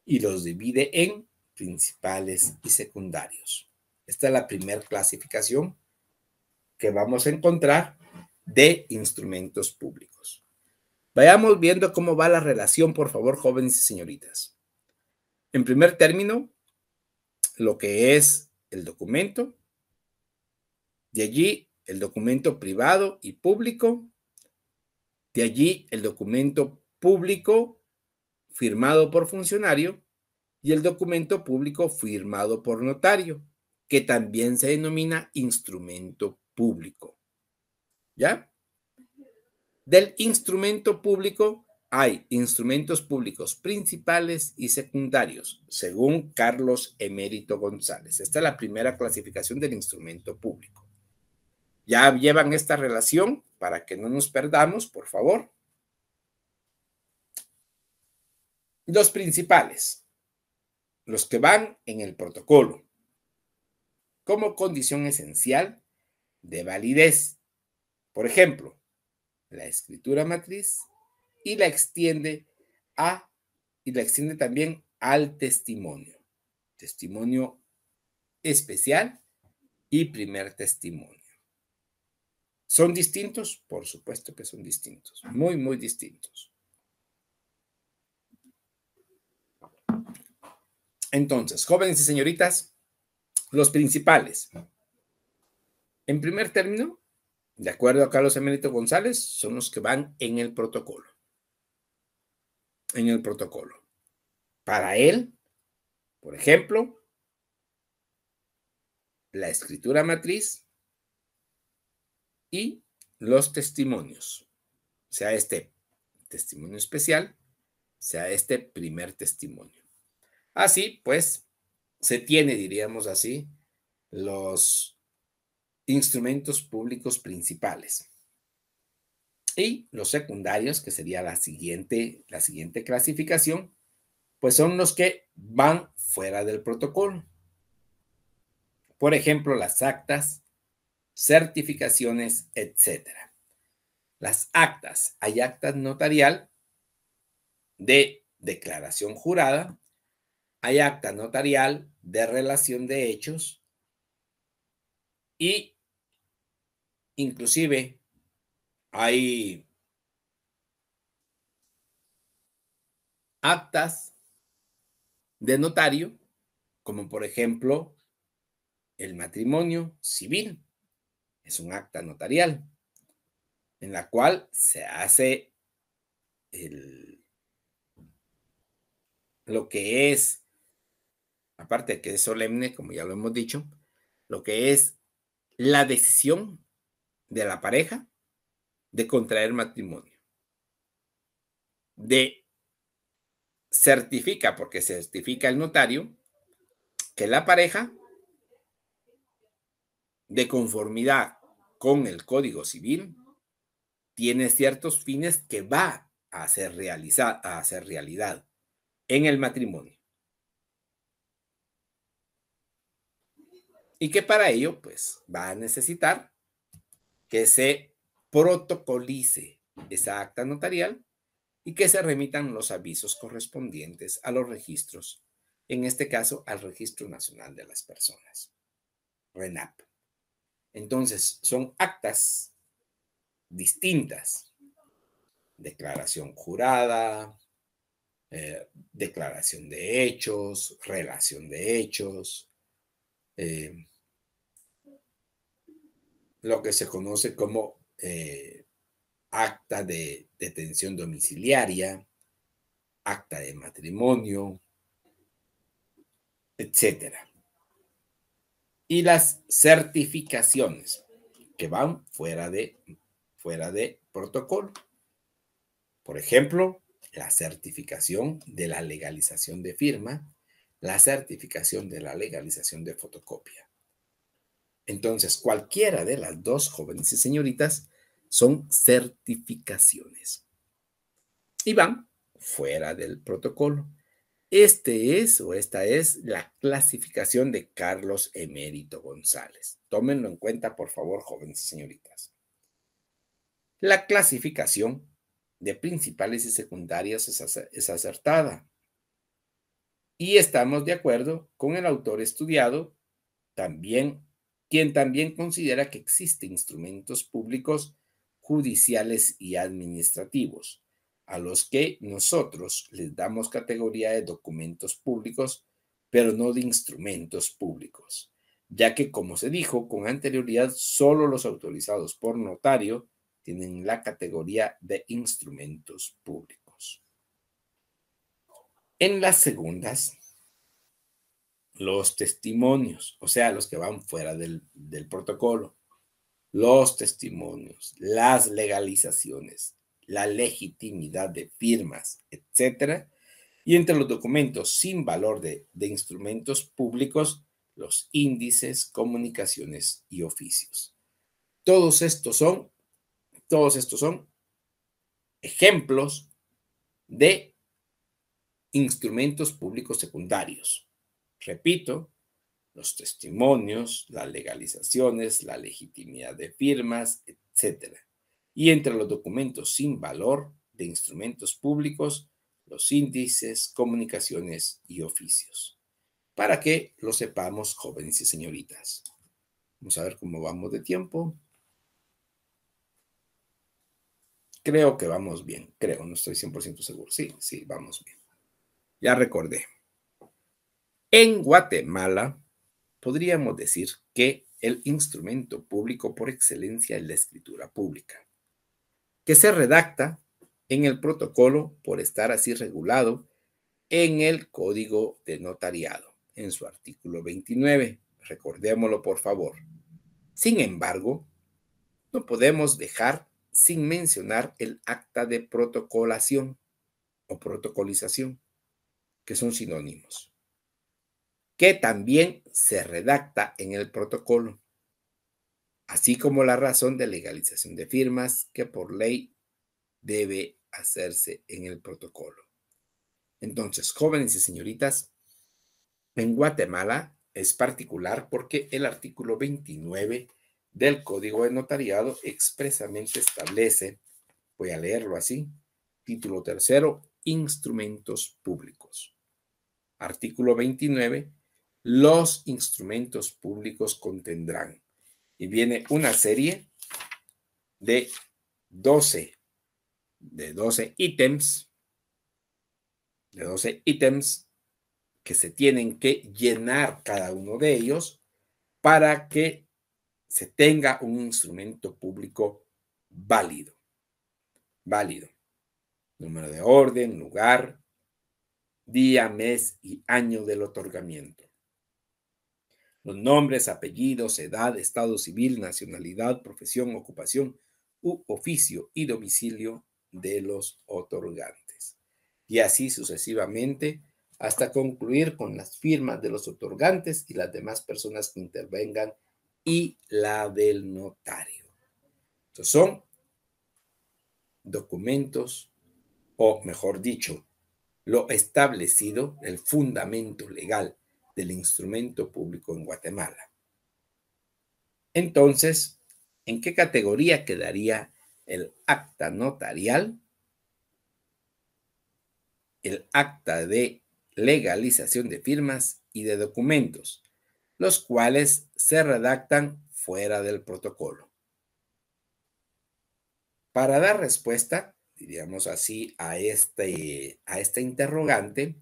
y los divide en principales y secundarios. Esta es la primera clasificación que vamos a encontrar de instrumentos públicos. Vayamos viendo cómo va la relación, por favor, jóvenes y señoritas. En primer término, lo que es el documento. De allí, el documento privado y público. De allí, el documento público firmado por funcionario y el documento público firmado por notario, que también se denomina instrumento público. ¿Ya? Del instrumento público hay instrumentos públicos principales y secundarios, según Carlos Emérito González. Esta es la primera clasificación del instrumento público. Ya llevan esta relación para que no nos perdamos, por favor. Los principales, los que van en el protocolo, como condición esencial de validez por ejemplo, la escritura matriz y la extiende a, y la extiende también al testimonio. Testimonio especial y primer testimonio. ¿Son distintos? Por supuesto que son distintos, muy, muy distintos. Entonces, jóvenes y señoritas, los principales. En primer término, de acuerdo a Carlos Emérito González, son los que van en el protocolo. En el protocolo. Para él, por ejemplo, la escritura matriz y los testimonios, sea este testimonio especial, sea este primer testimonio. Así pues, se tiene, diríamos así, los instrumentos públicos principales. Y los secundarios, que sería la siguiente, la siguiente clasificación, pues son los que van fuera del protocolo. Por ejemplo, las actas, certificaciones, etcétera. Las actas, hay actas notarial de declaración jurada, hay acta notarial de relación de hechos y inclusive hay actas de notario, como por ejemplo el matrimonio civil. Es un acta notarial en la cual se hace lo que es, aparte de que es solemne, como ya lo hemos dicho, lo que es la decisión de la pareja de contraer matrimonio. De certifica, porque certifica el notario, que la pareja, de conformidad con el Código Civil, tiene ciertos fines que va a hacer, realizar, a hacer realidad en el matrimonio. Y que para ello, pues, va a necesitar que se protocolice esa acta notarial y que se remitan los avisos correspondientes a los registros, en este caso al Registro Nacional de las Personas, RENAP. Entonces, son actas distintas. Declaración jurada, eh, declaración de hechos, relación de hechos, eh, lo que se conoce como eh, acta de detención domiciliaria, acta de matrimonio, etc. Y las certificaciones que van fuera de, fuera de protocolo. Por ejemplo, la certificación de la legalización de firma, la certificación de la legalización de fotocopia. Entonces, cualquiera de las dos jóvenes y señoritas son certificaciones. Y van fuera del protocolo. Este es o esta es la clasificación de Carlos Emérito González. Tómenlo en cuenta, por favor, jóvenes y señoritas. La clasificación de principales y secundarias es acertada. Y estamos de acuerdo con el autor estudiado, también quien también considera que existen instrumentos públicos judiciales y administrativos, a los que nosotros les damos categoría de documentos públicos, pero no de instrumentos públicos, ya que, como se dijo con anterioridad, solo los autorizados por notario tienen la categoría de instrumentos públicos. En las segundas, los testimonios, o sea, los que van fuera del, protocolo, los testimonios, las legalizaciones, la legitimidad de firmas, etcétera, y entre los documentos sin valor de, de, instrumentos públicos, los índices, comunicaciones y oficios. Todos estos son, todos estos son ejemplos de instrumentos públicos secundarios. Repito, los testimonios, las legalizaciones, la legitimidad de firmas, etc. Y entre los documentos sin valor de instrumentos públicos, los índices, comunicaciones y oficios. Para que lo sepamos, jóvenes y señoritas. Vamos a ver cómo vamos de tiempo. Creo que vamos bien, creo, no estoy 100% seguro. Sí, sí, vamos bien. Ya recordé. En Guatemala, podríamos decir que el instrumento público por excelencia es la escritura pública, que se redacta en el protocolo por estar así regulado en el Código de Notariado, en su artículo 29. Recordémoslo, por favor. Sin embargo, no podemos dejar sin mencionar el acta de protocolación o protocolización, que son sinónimos que también se redacta en el protocolo, así como la razón de legalización de firmas que por ley debe hacerse en el protocolo. Entonces, jóvenes y señoritas, en Guatemala es particular porque el artículo 29 del Código de Notariado expresamente establece, voy a leerlo así, título tercero, instrumentos públicos. Artículo 29 los instrumentos públicos contendrán. Y viene una serie de 12, de 12 ítems, de 12 ítems que se tienen que llenar cada uno de ellos para que se tenga un instrumento público válido. Válido. Número de orden, lugar, día, mes y año del otorgamiento. Los nombres, apellidos, edad, estado civil, nacionalidad, profesión, ocupación u oficio y domicilio de los otorgantes. Y así sucesivamente hasta concluir con las firmas de los otorgantes y las demás personas que intervengan y la del notario. Estos son documentos, o mejor dicho, lo establecido, el fundamento legal del instrumento público en Guatemala. Entonces, ¿en qué categoría quedaría el acta notarial? El acta de legalización de firmas y de documentos, los cuales se redactan fuera del protocolo. Para dar respuesta, diríamos así, a, este, a esta interrogante,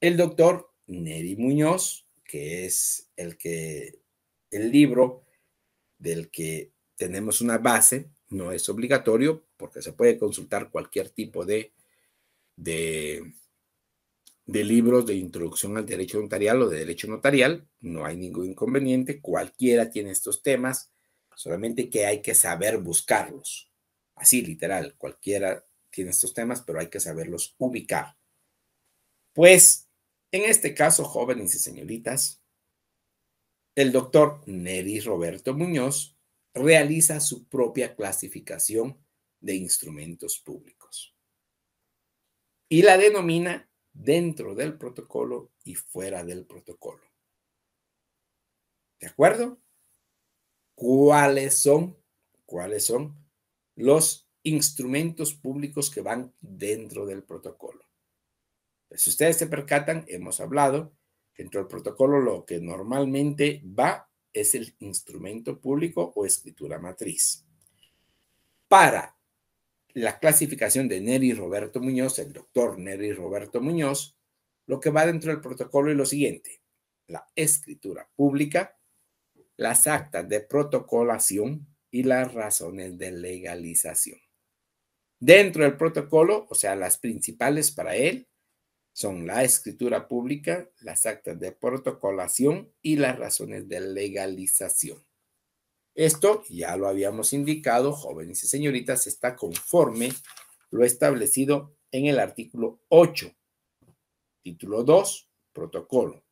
el doctor Neri Muñoz, que es el que el libro del que tenemos una base, no es obligatorio porque se puede consultar cualquier tipo de, de, de libros de introducción al derecho notarial o de derecho notarial, no hay ningún inconveniente, cualquiera tiene estos temas, solamente que hay que saber buscarlos. Así, literal, cualquiera tiene estos temas, pero hay que saberlos ubicar. Pues en este caso, jóvenes y señoritas, el doctor Neris Roberto Muñoz realiza su propia clasificación de instrumentos públicos y la denomina dentro del protocolo y fuera del protocolo. ¿De acuerdo? ¿Cuáles son? ¿Cuáles son los instrumentos públicos que van dentro del protocolo? Si ustedes se percatan, hemos hablado que dentro del protocolo lo que normalmente va es el instrumento público o escritura matriz. Para la clasificación de Neri Roberto Muñoz, el doctor Neri Roberto Muñoz, lo que va dentro del protocolo es lo siguiente, la escritura pública, las actas de protocolación y las razones de legalización. Dentro del protocolo, o sea, las principales para él, son la escritura pública, las actas de protocolación y las razones de legalización. Esto, ya lo habíamos indicado, jóvenes y señoritas, está conforme lo establecido en el artículo 8, título 2, protocolo.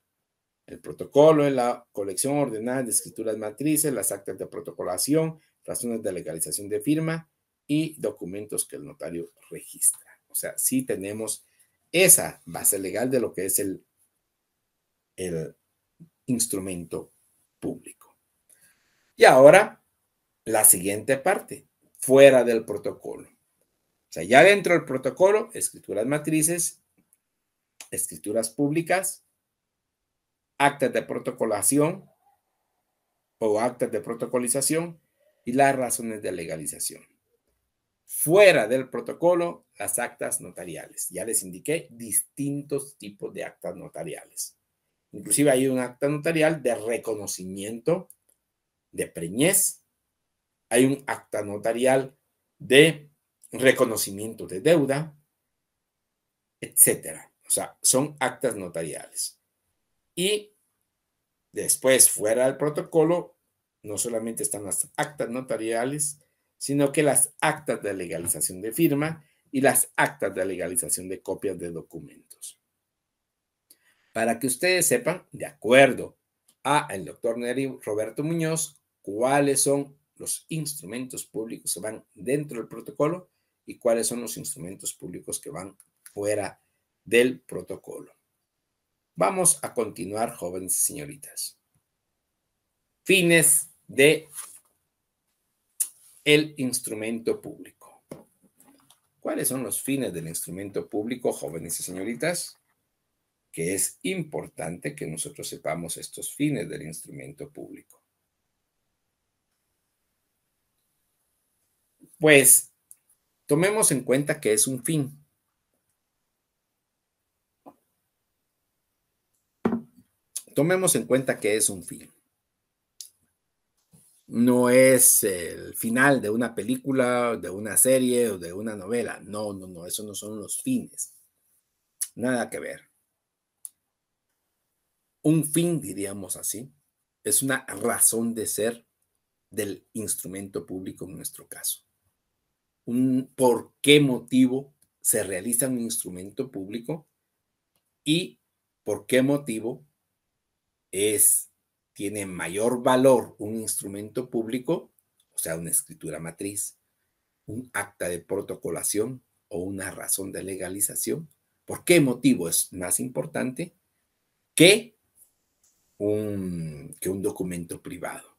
El protocolo es la colección ordenada de escrituras matrices, las actas de protocolación, razones de legalización de firma y documentos que el notario registra. O sea, sí tenemos esa base legal de lo que es el, el instrumento público. Y ahora, la siguiente parte, fuera del protocolo. O sea, ya dentro del protocolo, escrituras matrices, escrituras públicas, actas de protocolación o actas de protocolización y las razones de legalización. Fuera del protocolo las actas notariales. Ya les indiqué distintos tipos de actas notariales. Inclusive hay un acta notarial de reconocimiento de preñez. Hay un acta notarial de reconocimiento de deuda, etcétera. O sea, son actas notariales. Y después, fuera del protocolo, no solamente están las actas notariales, sino que las actas de legalización de firma, y las actas de legalización de copias de documentos. Para que ustedes sepan, de acuerdo a el doctor Neri Roberto Muñoz, cuáles son los instrumentos públicos que van dentro del protocolo y cuáles son los instrumentos públicos que van fuera del protocolo. Vamos a continuar, jóvenes señoritas. Fines de el instrumento público. ¿Cuáles son los fines del instrumento público, jóvenes y señoritas? Que es importante que nosotros sepamos estos fines del instrumento público. Pues tomemos en cuenta que es un fin. Tomemos en cuenta que es un fin no es el final de una película, de una serie o de una novela. No, no, no, eso no son los fines. Nada que ver. Un fin, diríamos así, es una razón de ser del instrumento público en nuestro caso. Un por qué motivo se realiza un instrumento público y por qué motivo es tiene mayor valor un instrumento público, o sea, una escritura matriz, un acta de protocolación o una razón de legalización. ¿Por qué motivo es más importante que un, que un documento privado?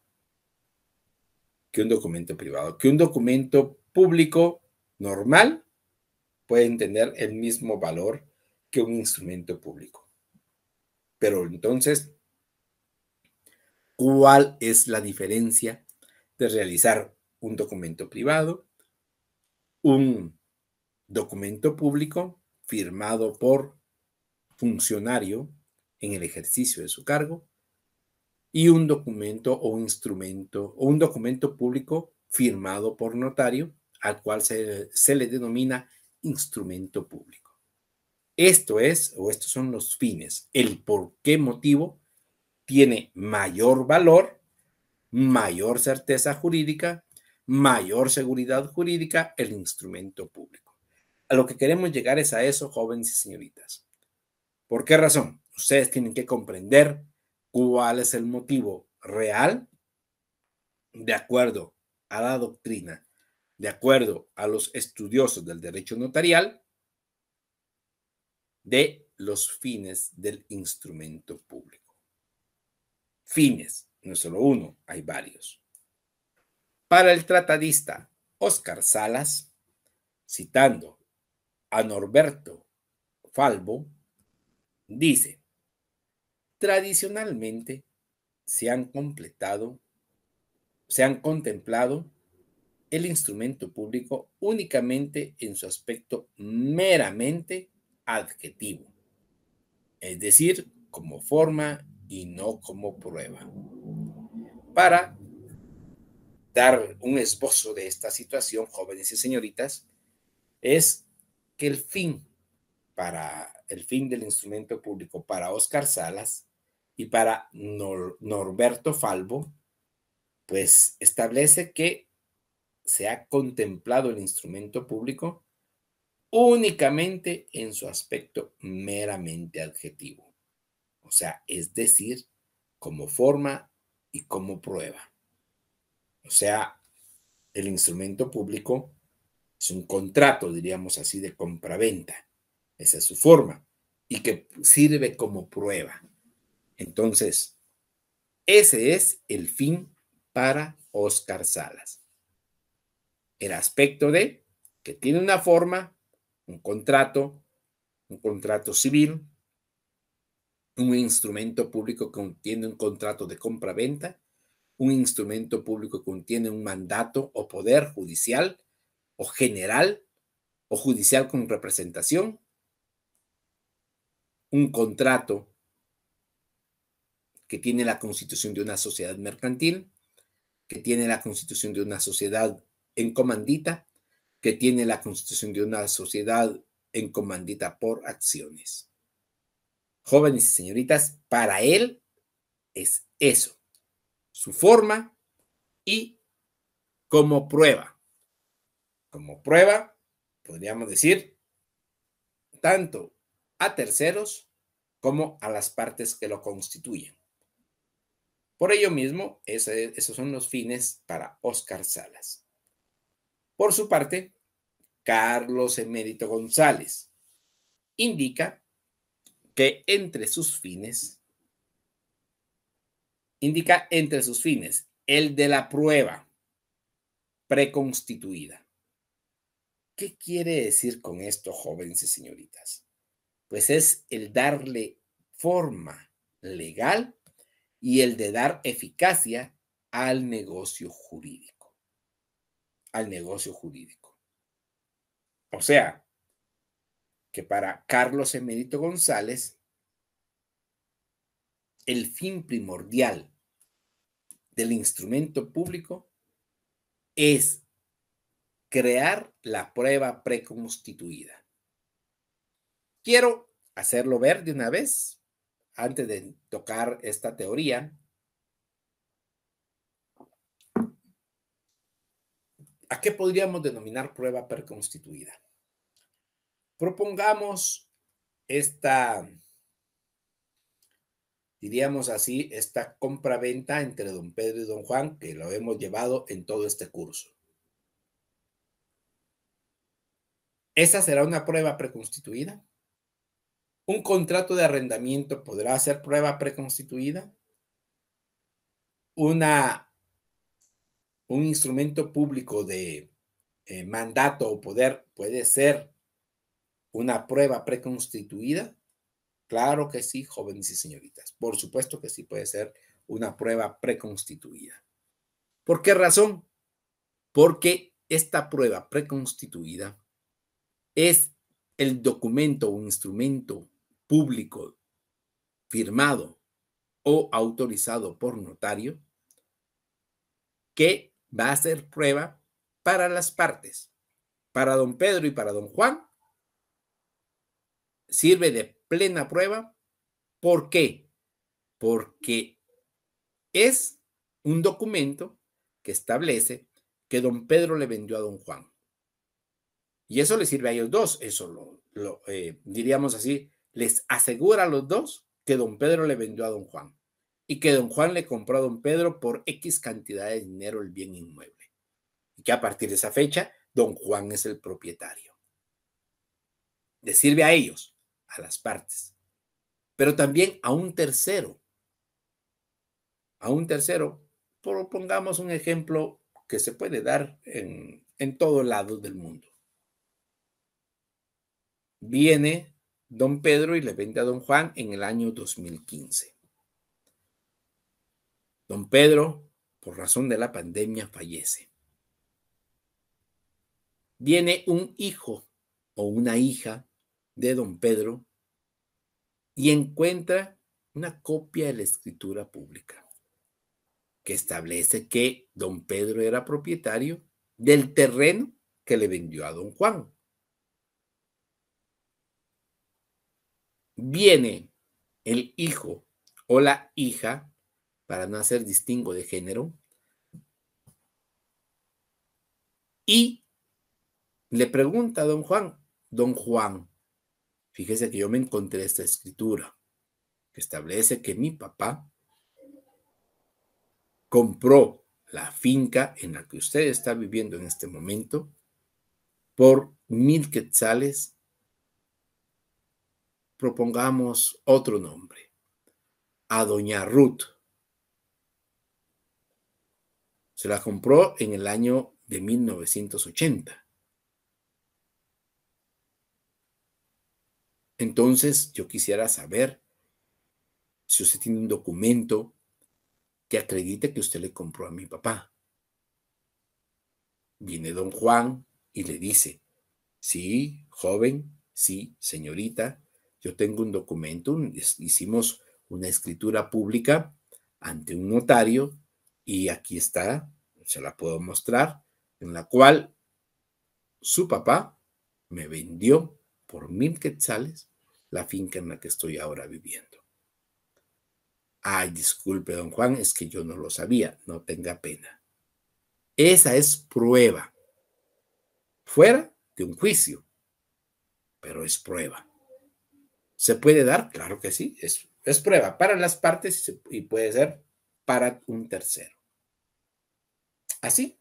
Que un documento privado, que un documento público normal puede tener el mismo valor que un instrumento público. Pero entonces cuál es la diferencia de realizar un documento privado, un documento público firmado por funcionario en el ejercicio de su cargo y un documento o instrumento o un documento público firmado por notario al cual se, le denomina instrumento público. Esto es, o estos son los fines, el por qué motivo tiene mayor valor, mayor certeza jurídica, mayor seguridad jurídica el instrumento público. A lo que queremos llegar es a eso, jóvenes y señoritas. ¿Por qué razón? Ustedes tienen que comprender cuál es el motivo real de acuerdo a la doctrina, de acuerdo a los estudiosos del derecho notarial, de los fines del instrumento público fines, no solo uno, hay varios. Para el tratadista Oscar Salas, citando a Norberto Falvo, dice, tradicionalmente se han completado, se han contemplado el instrumento público únicamente en su aspecto meramente adjetivo, es decir, como forma y no como prueba. Para dar un esbozo de esta situación, jóvenes y señoritas, es que el fin para el fin del instrumento público para Oscar Salas y para Norberto Falvo, pues establece que se ha contemplado el instrumento público únicamente en su aspecto meramente adjetivo o sea, es decir, como forma y como prueba. O sea, el instrumento público es un contrato, diríamos así, de compra-venta. Esa es su forma y que sirve como prueba. Entonces, ese es el fin para Oscar Salas. El aspecto de que tiene una forma, un contrato, un contrato civil, un instrumento público que contiene un contrato de compra-venta, un instrumento público que contiene un mandato o poder judicial o general o judicial con representación, un contrato que tiene la constitución de una sociedad mercantil, que tiene la constitución de una sociedad en comandita, que tiene la constitución de una sociedad en comandita por acciones jóvenes y señoritas, para él es eso, su forma y como prueba. Como prueba, podríamos decir, tanto a terceros como a las partes que lo constituyen. Por ello mismo, esos son los fines para Óscar Salas. Por su parte, Carlos Emérito González indica que entre sus fines, indica entre sus fines el de la prueba preconstituida. ¿Qué quiere decir con esto, jóvenes y señoritas? Pues es el darle forma legal y el de dar eficacia al negocio jurídico. Al negocio jurídico. O sea, que para Carlos Emerito González, el fin primordial del instrumento público es crear la prueba preconstituida. Quiero hacerlo ver de una vez antes de tocar esta teoría. ¿A qué podríamos denominar prueba preconstituida? propongamos esta, diríamos así, esta compra-venta entre don Pedro y don Juan, que lo hemos llevado en todo este curso. Esa será una prueba preconstituida. Un contrato de arrendamiento podrá ser prueba preconstituida. Una, un instrumento público de eh, mandato o poder puede ser una prueba preconstituida? Claro que sí, jóvenes y señoritas. Por supuesto que sí puede ser una prueba preconstituida. ¿Por qué razón? Porque esta prueba preconstituida es el documento o instrumento público firmado o autorizado por notario que va a ser prueba para las partes, para don Pedro y para don Juan, sirve de plena prueba. ¿Por qué? Porque es un documento que establece que don Pedro le vendió a don Juan. Y eso le sirve a ellos dos, eso lo, eh, diríamos así, les asegura a los dos que don Pedro le vendió a don Juan y que don Juan le compró a don Pedro por X cantidad de dinero el bien inmueble. Y que a partir de esa fecha, don Juan es el propietario. Le sirve a ellos a las partes, pero también a un tercero. A un tercero, propongamos un ejemplo que se puede dar en, en todos lados del mundo. Viene don Pedro y le vende a don Juan en el año 2015. Don Pedro, por razón de la pandemia, fallece. Viene un hijo o una hija de don Pedro y encuentra una copia de la escritura pública que establece que don Pedro era propietario del terreno que le vendió a don Juan. Viene el hijo o la hija, para no hacer distingo de género, y le pregunta a don Juan, don Juan, Fíjese que yo me encontré esta escritura que establece que mi papá compró la finca en la que usted está viviendo en este momento por mil quetzales. Propongamos otro nombre, a doña Ruth. Se la compró en el año de 1980. Entonces, yo quisiera saber si usted tiene un documento que acredite que usted le compró a mi papá. Viene don Juan y le dice, sí, joven, sí, señorita, yo tengo un documento, hicimos una escritura pública ante un notario y aquí está, se la puedo mostrar, en la cual su papá me vendió por mil quetzales la finca en la que estoy ahora viviendo. Ay, disculpe, don Juan, es que yo no lo sabía, no tenga pena. Esa es prueba, fuera de un juicio, pero es prueba. ¿Se puede dar? Claro que sí, es, es prueba para las partes y puede ser para un tercero. Así,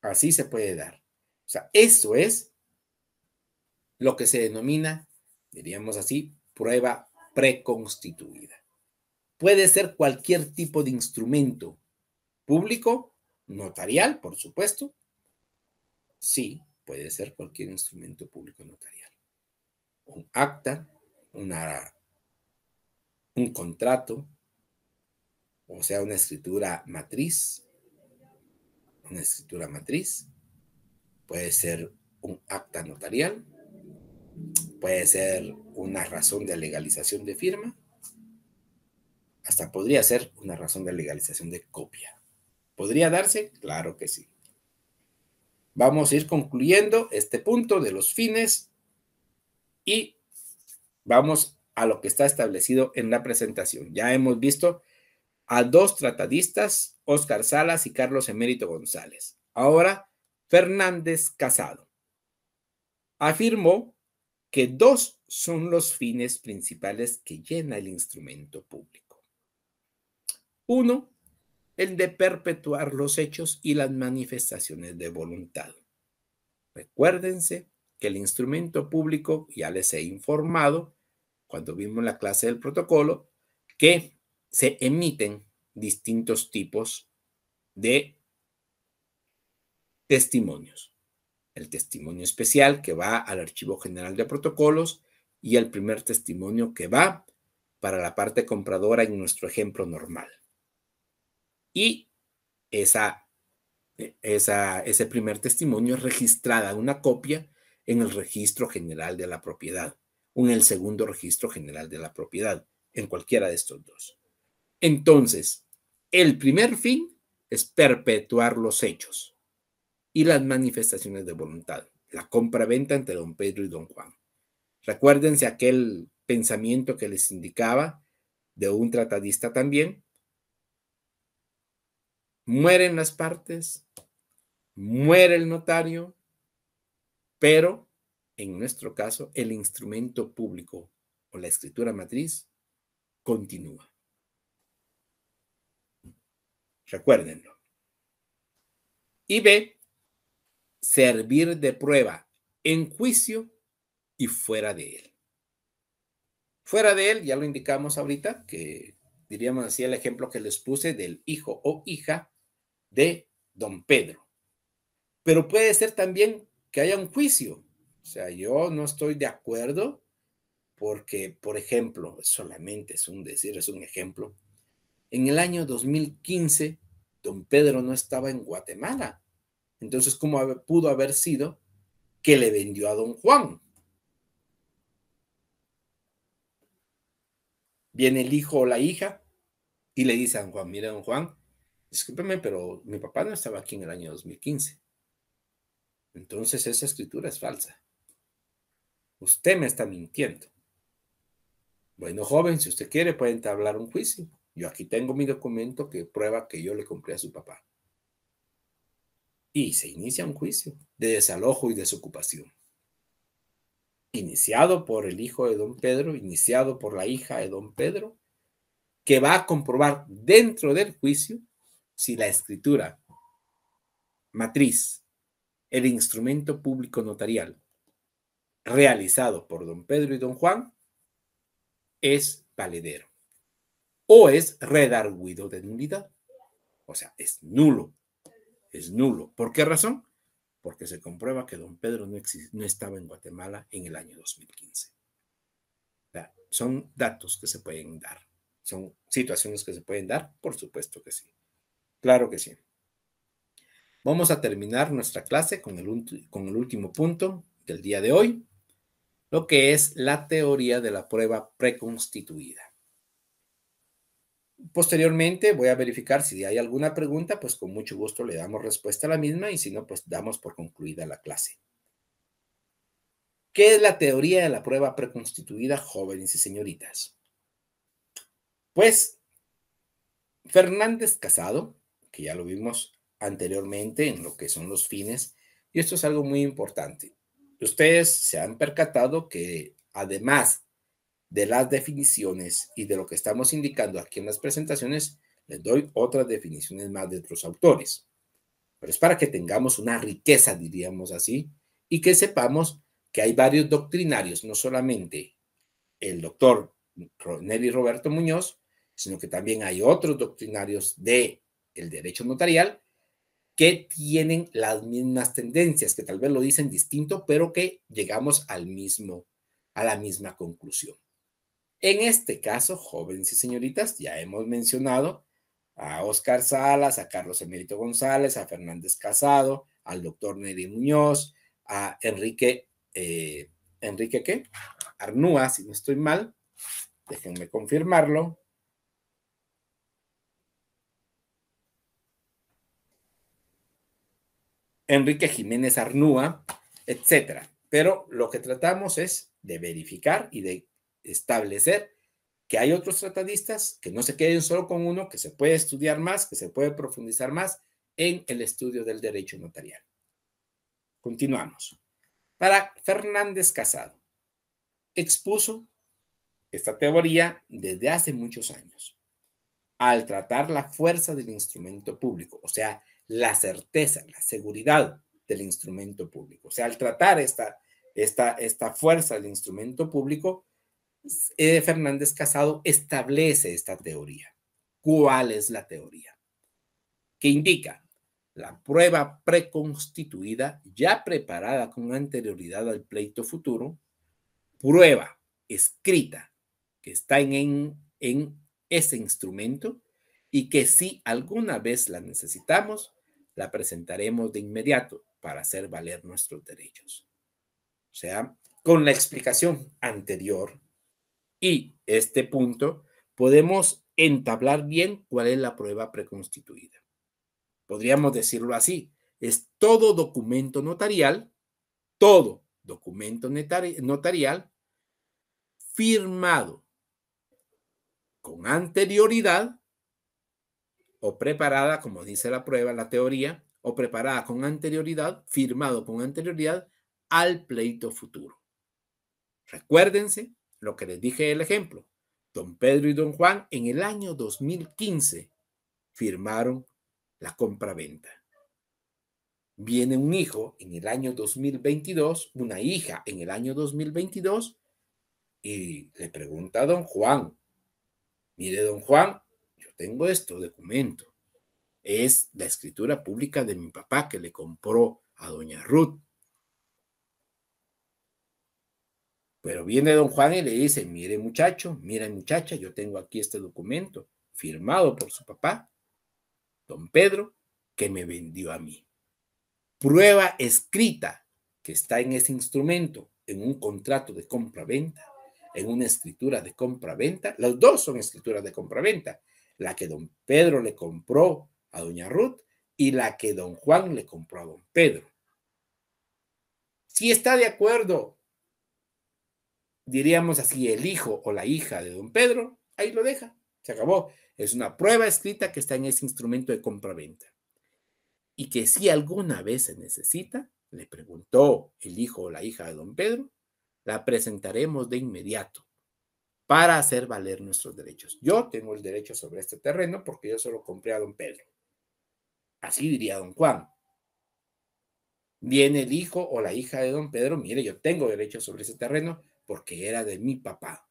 así se puede dar. O sea, eso es lo que se denomina, diríamos así, prueba preconstituida. Puede ser cualquier tipo de instrumento público, notarial, por supuesto. Sí, puede ser cualquier instrumento público notarial. Un acta, una, un contrato, o sea, una escritura matriz, una escritura matriz, puede ser un acta notarial, Puede ser una razón de legalización de firma, hasta podría ser una razón de legalización de copia. ¿Podría darse? Claro que sí. Vamos a ir concluyendo este punto de los fines y vamos a lo que está establecido en la presentación. Ya hemos visto a dos tratadistas, Óscar Salas y Carlos Emérito González. Ahora, Fernández Casado afirmó que dos son los fines principales que llena el instrumento público. Uno, el de perpetuar los hechos y las manifestaciones de voluntad. Recuérdense que el instrumento público, ya les he informado cuando vimos la clase del protocolo, que se emiten distintos tipos de testimonios el testimonio especial que va al Archivo General de Protocolos y el primer testimonio que va para la parte compradora en nuestro ejemplo normal. Y e, esa, ese primer testimonio es registrada una copia en el registro general de la propiedad o en el segundo registro general de la propiedad, en cualquiera de estos dos. Entonces, el primer fin es perpetuar los hechos y las manifestaciones de voluntad, la compra-venta entre don Pedro y don Juan. Recuérdense aquel pensamiento que les indicaba de un tratadista también. Mueren las partes, muere el notario, pero en nuestro caso el instrumento público o la escritura matriz continúa. Recuérdenlo. Y ve servir de prueba en juicio y fuera de él. Fuera de él, ya lo indicamos ahorita, que diríamos así el ejemplo que les puse del hijo o hija de don Pedro. Pero puede ser también que haya un juicio. O sea, yo no estoy de acuerdo porque, por ejemplo, solamente es un decir, es un ejemplo. En el año 2015, don Pedro no estaba en Guatemala. Entonces, ¿cómo pudo haber sido que le vendió a don Juan? Viene el hijo o la hija y le dice a don Juan, mira don Juan, discúlpeme, pero mi papá no estaba aquí en el año 2015. Entonces esa escritura es falsa. Usted me está mintiendo. Bueno, joven, si usted quiere, puede entablar un juicio. Yo aquí tengo mi documento que prueba que yo le compré a su papá y se inicia un juicio de desalojo y desocupación. Iniciado por el hijo de don Pedro, iniciado por la hija de don Pedro, que va a comprobar dentro del juicio si la escritura matriz, el instrumento público notarial realizado por don Pedro y don Juan, es valedero o es redarguido de nulidad. O sea, es nulo es nulo. ¿Por qué razón? Porque se comprueba que don Pedro no, estaba en Guatemala en el año 2015. son datos que se pueden dar. Son situaciones que se pueden dar, por supuesto que sí. Claro que sí. Vamos a terminar nuestra clase con el último punto del día de hoy, lo que es la teoría de la prueba preconstituida. Posteriormente voy a verificar si hay alguna pregunta, pues con mucho gusto le damos respuesta a la misma y si no, pues damos por concluida la clase. ¿Qué es la teoría de la prueba preconstituida, jóvenes y señoritas? Pues Fernández Casado, que ya lo vimos anteriormente en lo que son los fines, y esto es algo muy importante. Ustedes se han percatado que además de las definiciones y de lo que estamos indicando aquí en las presentaciones, les doy otras definiciones más de otros autores. Pero es para que tengamos una riqueza, diríamos así, y que sepamos que hay varios doctrinarios, no solamente el doctor Nelly Roberto Muñoz, sino que también hay otros doctrinarios de el derecho notarial que tienen las mismas tendencias, que tal vez lo dicen distinto, pero que llegamos al mismo, a la misma conclusión. En este caso, jóvenes y señoritas, ya hemos mencionado a Oscar Salas, a Carlos Emérito González, a Fernández Casado, al doctor Neri Muñoz, a Enrique, eh, Enrique qué? Arnúa, si no estoy mal, déjenme confirmarlo. Enrique Jiménez Arnúa, etcétera. Pero lo que tratamos es de verificar y de establecer que hay otros tratadistas, que no se queden solo con uno, que se puede estudiar más, que se puede profundizar más en el estudio del derecho notarial. Continuamos. Para Fernández Casado, expuso esta teoría desde hace muchos años, al tratar la fuerza del instrumento público, o sea, la certeza, la seguridad del instrumento público. O sea, al tratar esta, esta, esta fuerza del instrumento público, Fernández Casado establece esta teoría. ¿Cuál es la teoría? Que indica la prueba preconstituida, ya preparada con anterioridad al pleito futuro, prueba escrita que está en ese instrumento y que si alguna vez la necesitamos, la presentaremos de inmediato para hacer valer nuestros derechos. O sea, con la explicación anterior y este punto, podemos entablar bien cuál es la prueba preconstituida. Podríamos decirlo así, es todo documento notarial, todo documento notarial firmado con anterioridad o preparada, como dice la prueba, la teoría, o preparada con anterioridad, firmado con anterioridad al pleito futuro. Recuérdense lo que les dije el ejemplo, don Pedro y don Juan en el año 2015 firmaron la compraventa. Viene un hijo en el año 2022, una hija en el año 2022, y le pregunta a don Juan, mire don Juan, yo tengo esto documento. Es la escritura pública de mi papá que le compró a doña Ruth Pero viene don Juan y le dice, mire muchacho, mire muchacha, yo tengo aquí este documento firmado por su papá, don Pedro, que me vendió a mí. Prueba escrita que está en ese instrumento, en un contrato de compra-venta, en una escritura de compra-venta. Las dos son escrituras de compra-venta. La que don Pedro le compró a doña Ruth y la que don Juan le compró a don Pedro. Si está de acuerdo diríamos así, el hijo o la hija de don Pedro, ahí lo deja, se acabó. Es una prueba escrita que está en ese instrumento de compraventa. Y que si alguna vez se necesita, le preguntó el hijo o la hija de don Pedro, la presentaremos de inmediato para hacer valer nuestros derechos. Yo tengo el derecho sobre este terreno porque yo se lo compré a don Pedro. Así diría don Juan. Viene el hijo o la hija de don Pedro, mire, yo tengo derecho sobre ese terreno, porque era de mi papá.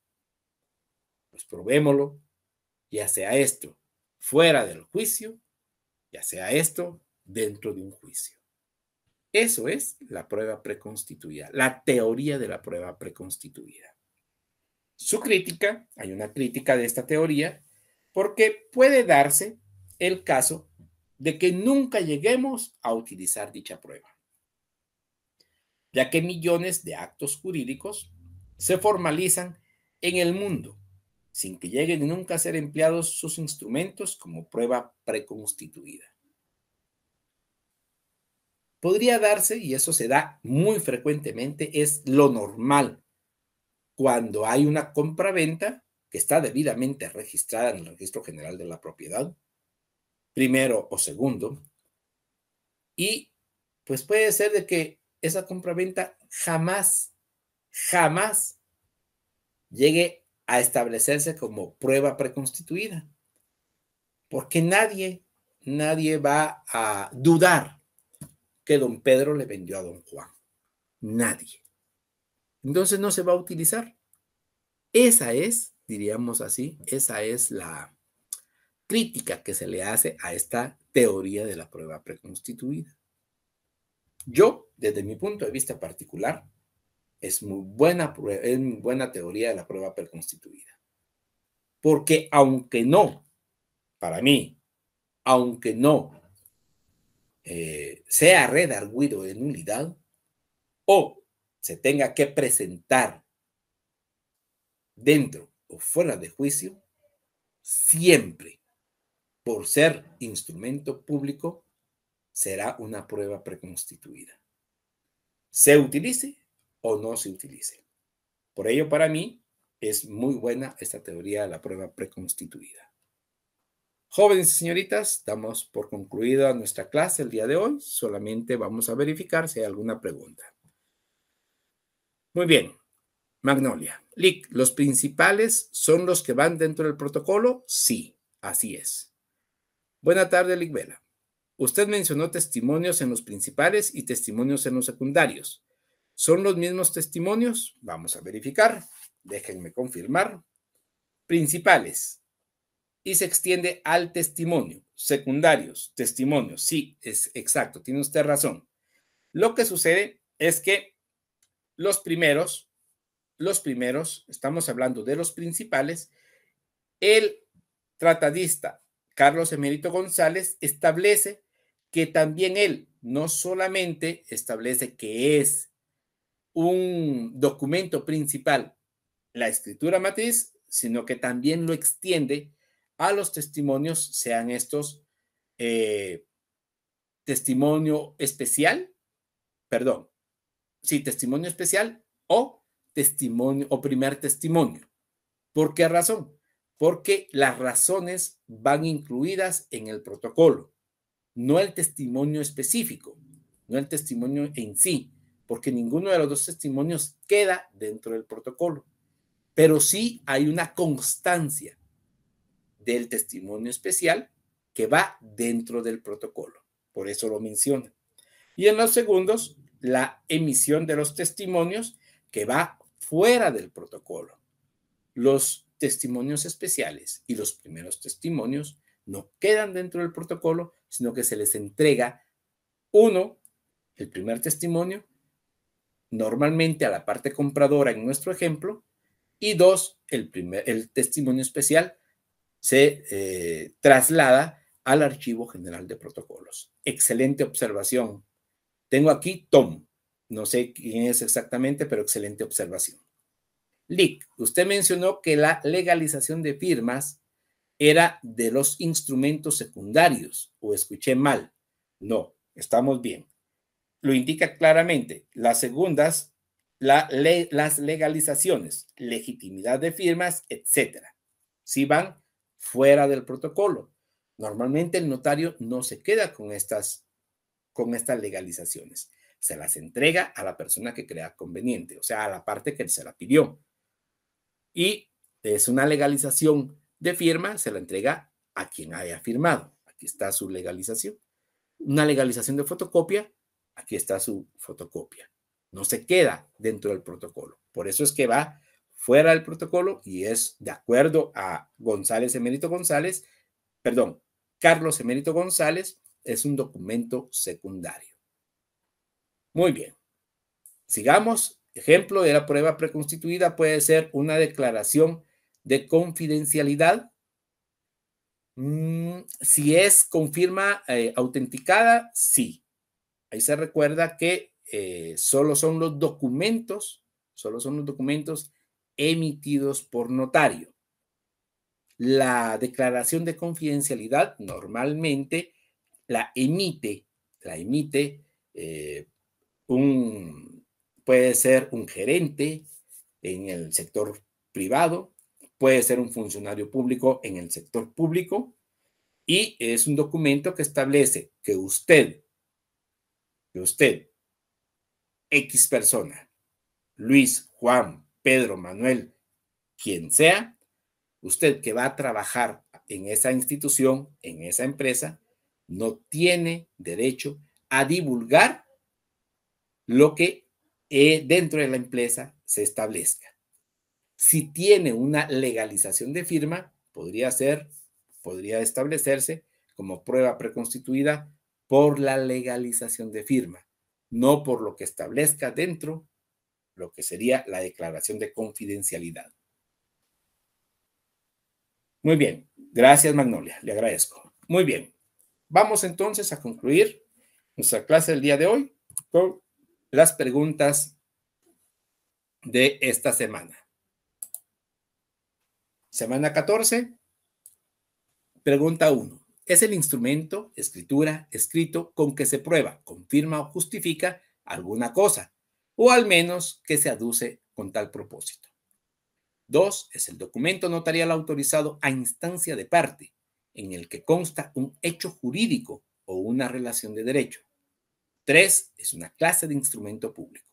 Pues probémoslo, ya sea esto fuera del juicio, ya sea esto dentro de un juicio. Eso es la prueba preconstituida, la teoría de la prueba preconstituida. Su crítica, hay una crítica de esta teoría, porque puede darse el caso de que nunca lleguemos a utilizar dicha prueba, ya que millones de actos jurídicos se formalizan en el mundo, sin que lleguen nunca a ser empleados sus instrumentos como prueba preconstituida. Podría darse, y eso se da muy frecuentemente, es lo normal cuando hay una compraventa que está debidamente registrada en el Registro General de la Propiedad, primero o segundo, y pues puede ser de que esa compraventa jamás jamás llegue a establecerse como prueba preconstituida. Porque nadie, nadie va a dudar que don Pedro le vendió a don Juan. Nadie. Entonces no se va a utilizar. Esa es, diríamos así, esa es la crítica que se le hace a esta teoría de la prueba preconstituida. Yo, desde mi punto de vista particular, es muy buena, es buena teoría de la prueba preconstituida. Porque aunque no, para mí, aunque no eh, sea redarguido en nulidad o se tenga que presentar dentro o fuera de juicio, siempre, por ser instrumento público, será una prueba preconstituida. Se utilice o no se utilice. Por ello, para mí, es muy buena esta teoría de la prueba preconstituida. Jóvenes y señoritas, damos por concluida nuestra clase el día de hoy. Solamente vamos a verificar si hay alguna pregunta. Muy bien. Magnolia. Lick, ¿los principales son los que van dentro del protocolo? Sí, así es. Buena tarde, Lick Vela. Usted mencionó testimonios en los principales y testimonios en los secundarios. ¿Son los mismos testimonios? Vamos a verificar. Déjenme confirmar. Principales. Y se extiende al testimonio. Secundarios, testimonios. Sí, es exacto. Tiene usted razón. Lo que sucede es que los primeros, los primeros, estamos hablando de los principales, el tratadista Carlos Emérito González establece que también él no solamente establece que es un documento principal, la escritura matriz, sino que también lo extiende a los testimonios, sean estos eh, testimonio especial, perdón, sí, testimonio especial o testimonio o primer testimonio. ¿Por qué razón? Porque las razones van incluidas en el protocolo, no el testimonio específico, no el testimonio en sí, porque ninguno de los dos testimonios queda dentro del protocolo, pero sí hay una constancia del testimonio especial que va dentro del protocolo, por eso lo menciona. Y en los segundos, la emisión de los testimonios que va fuera del protocolo. Los testimonios especiales y los primeros testimonios no quedan dentro del protocolo, sino que se les entrega uno, el primer testimonio, normalmente a la parte compradora en nuestro ejemplo, y dos, el, primer, el testimonio especial se eh, traslada al Archivo General de Protocolos. Excelente observación. Tengo aquí Tom, no sé quién es exactamente, pero excelente observación. Lick, usted mencionó que la legalización de firmas era de los instrumentos secundarios, o escuché mal. No, estamos bien lo indica claramente. Las segundas, las legalizaciones, legitimidad de firmas, etcétera. Si van fuera del protocolo. Normalmente el notario no se queda con estas, con estas legalizaciones. Se las entrega a la persona que crea conveniente, o sea, a la parte que se la pidió. Y es una legalización de firma, se la entrega a quien haya firmado. Aquí está su legalización. Una legalización de fotocopia aquí está su fotocopia. No se queda dentro del protocolo. Por eso es que va fuera del protocolo y es de acuerdo a González Emérito González, perdón, Carlos Emérito González, es un documento secundario. Muy bien. Sigamos. Ejemplo de la prueba preconstituida puede ser una declaración de confidencialidad. Mm, si es confirma firma eh, autenticada, sí. Ahí se recuerda que eh, solo son los documentos, solo son los documentos emitidos por notario. La declaración de confidencialidad normalmente la emite, la emite eh, un, puede ser un gerente en el sector privado, puede ser un funcionario público en el sector público y es un documento que establece que usted que usted, X persona, Luis, Juan, Pedro, Manuel, quien sea, usted que va a trabajar en esa institución, en esa empresa, no tiene derecho a divulgar lo que eh, dentro de la empresa se establezca. Si tiene una legalización de firma, podría ser, podría establecerse como prueba preconstituida por la legalización de firma, no por lo que establezca dentro lo que sería la declaración de confidencialidad. Muy bien, gracias Magnolia, le agradezco. Muy bien, vamos entonces a concluir nuestra clase del día de hoy con las preguntas de esta semana. Semana 14, pregunta 1 es el instrumento, escritura, escrito con que se prueba, confirma o justifica alguna cosa, o al menos que se aduce con tal propósito. Dos, es el documento notarial autorizado a instancia de parte, en el que consta un hecho jurídico o una relación de derecho. Tres, es una clase de instrumento público.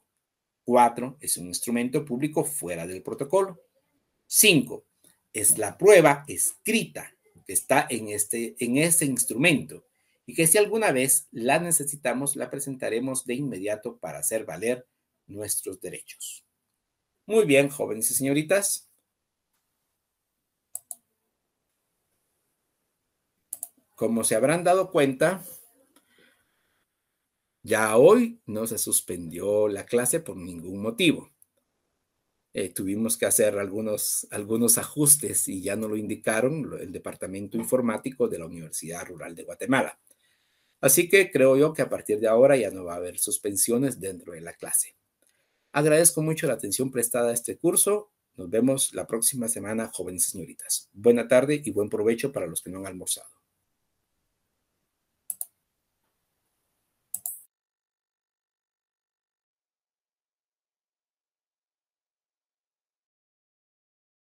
Cuatro, es un instrumento público fuera del protocolo. Cinco, es la prueba escrita que está en este, en ese instrumento y que si alguna vez la necesitamos, la presentaremos de inmediato para hacer valer nuestros derechos. Muy bien, jóvenes y señoritas. Como se habrán dado cuenta, ya hoy no se suspendió la clase por ningún motivo. Eh, tuvimos que hacer algunos, algunos ajustes y ya no lo indicaron el Departamento Informático de la Universidad Rural de Guatemala. Así que creo yo que a partir de ahora ya no va a haber suspensiones dentro de la clase. Agradezco mucho la atención prestada a este curso. Nos vemos la próxima semana, jóvenes señoritas. Buena tarde y buen provecho para los que no han almorzado.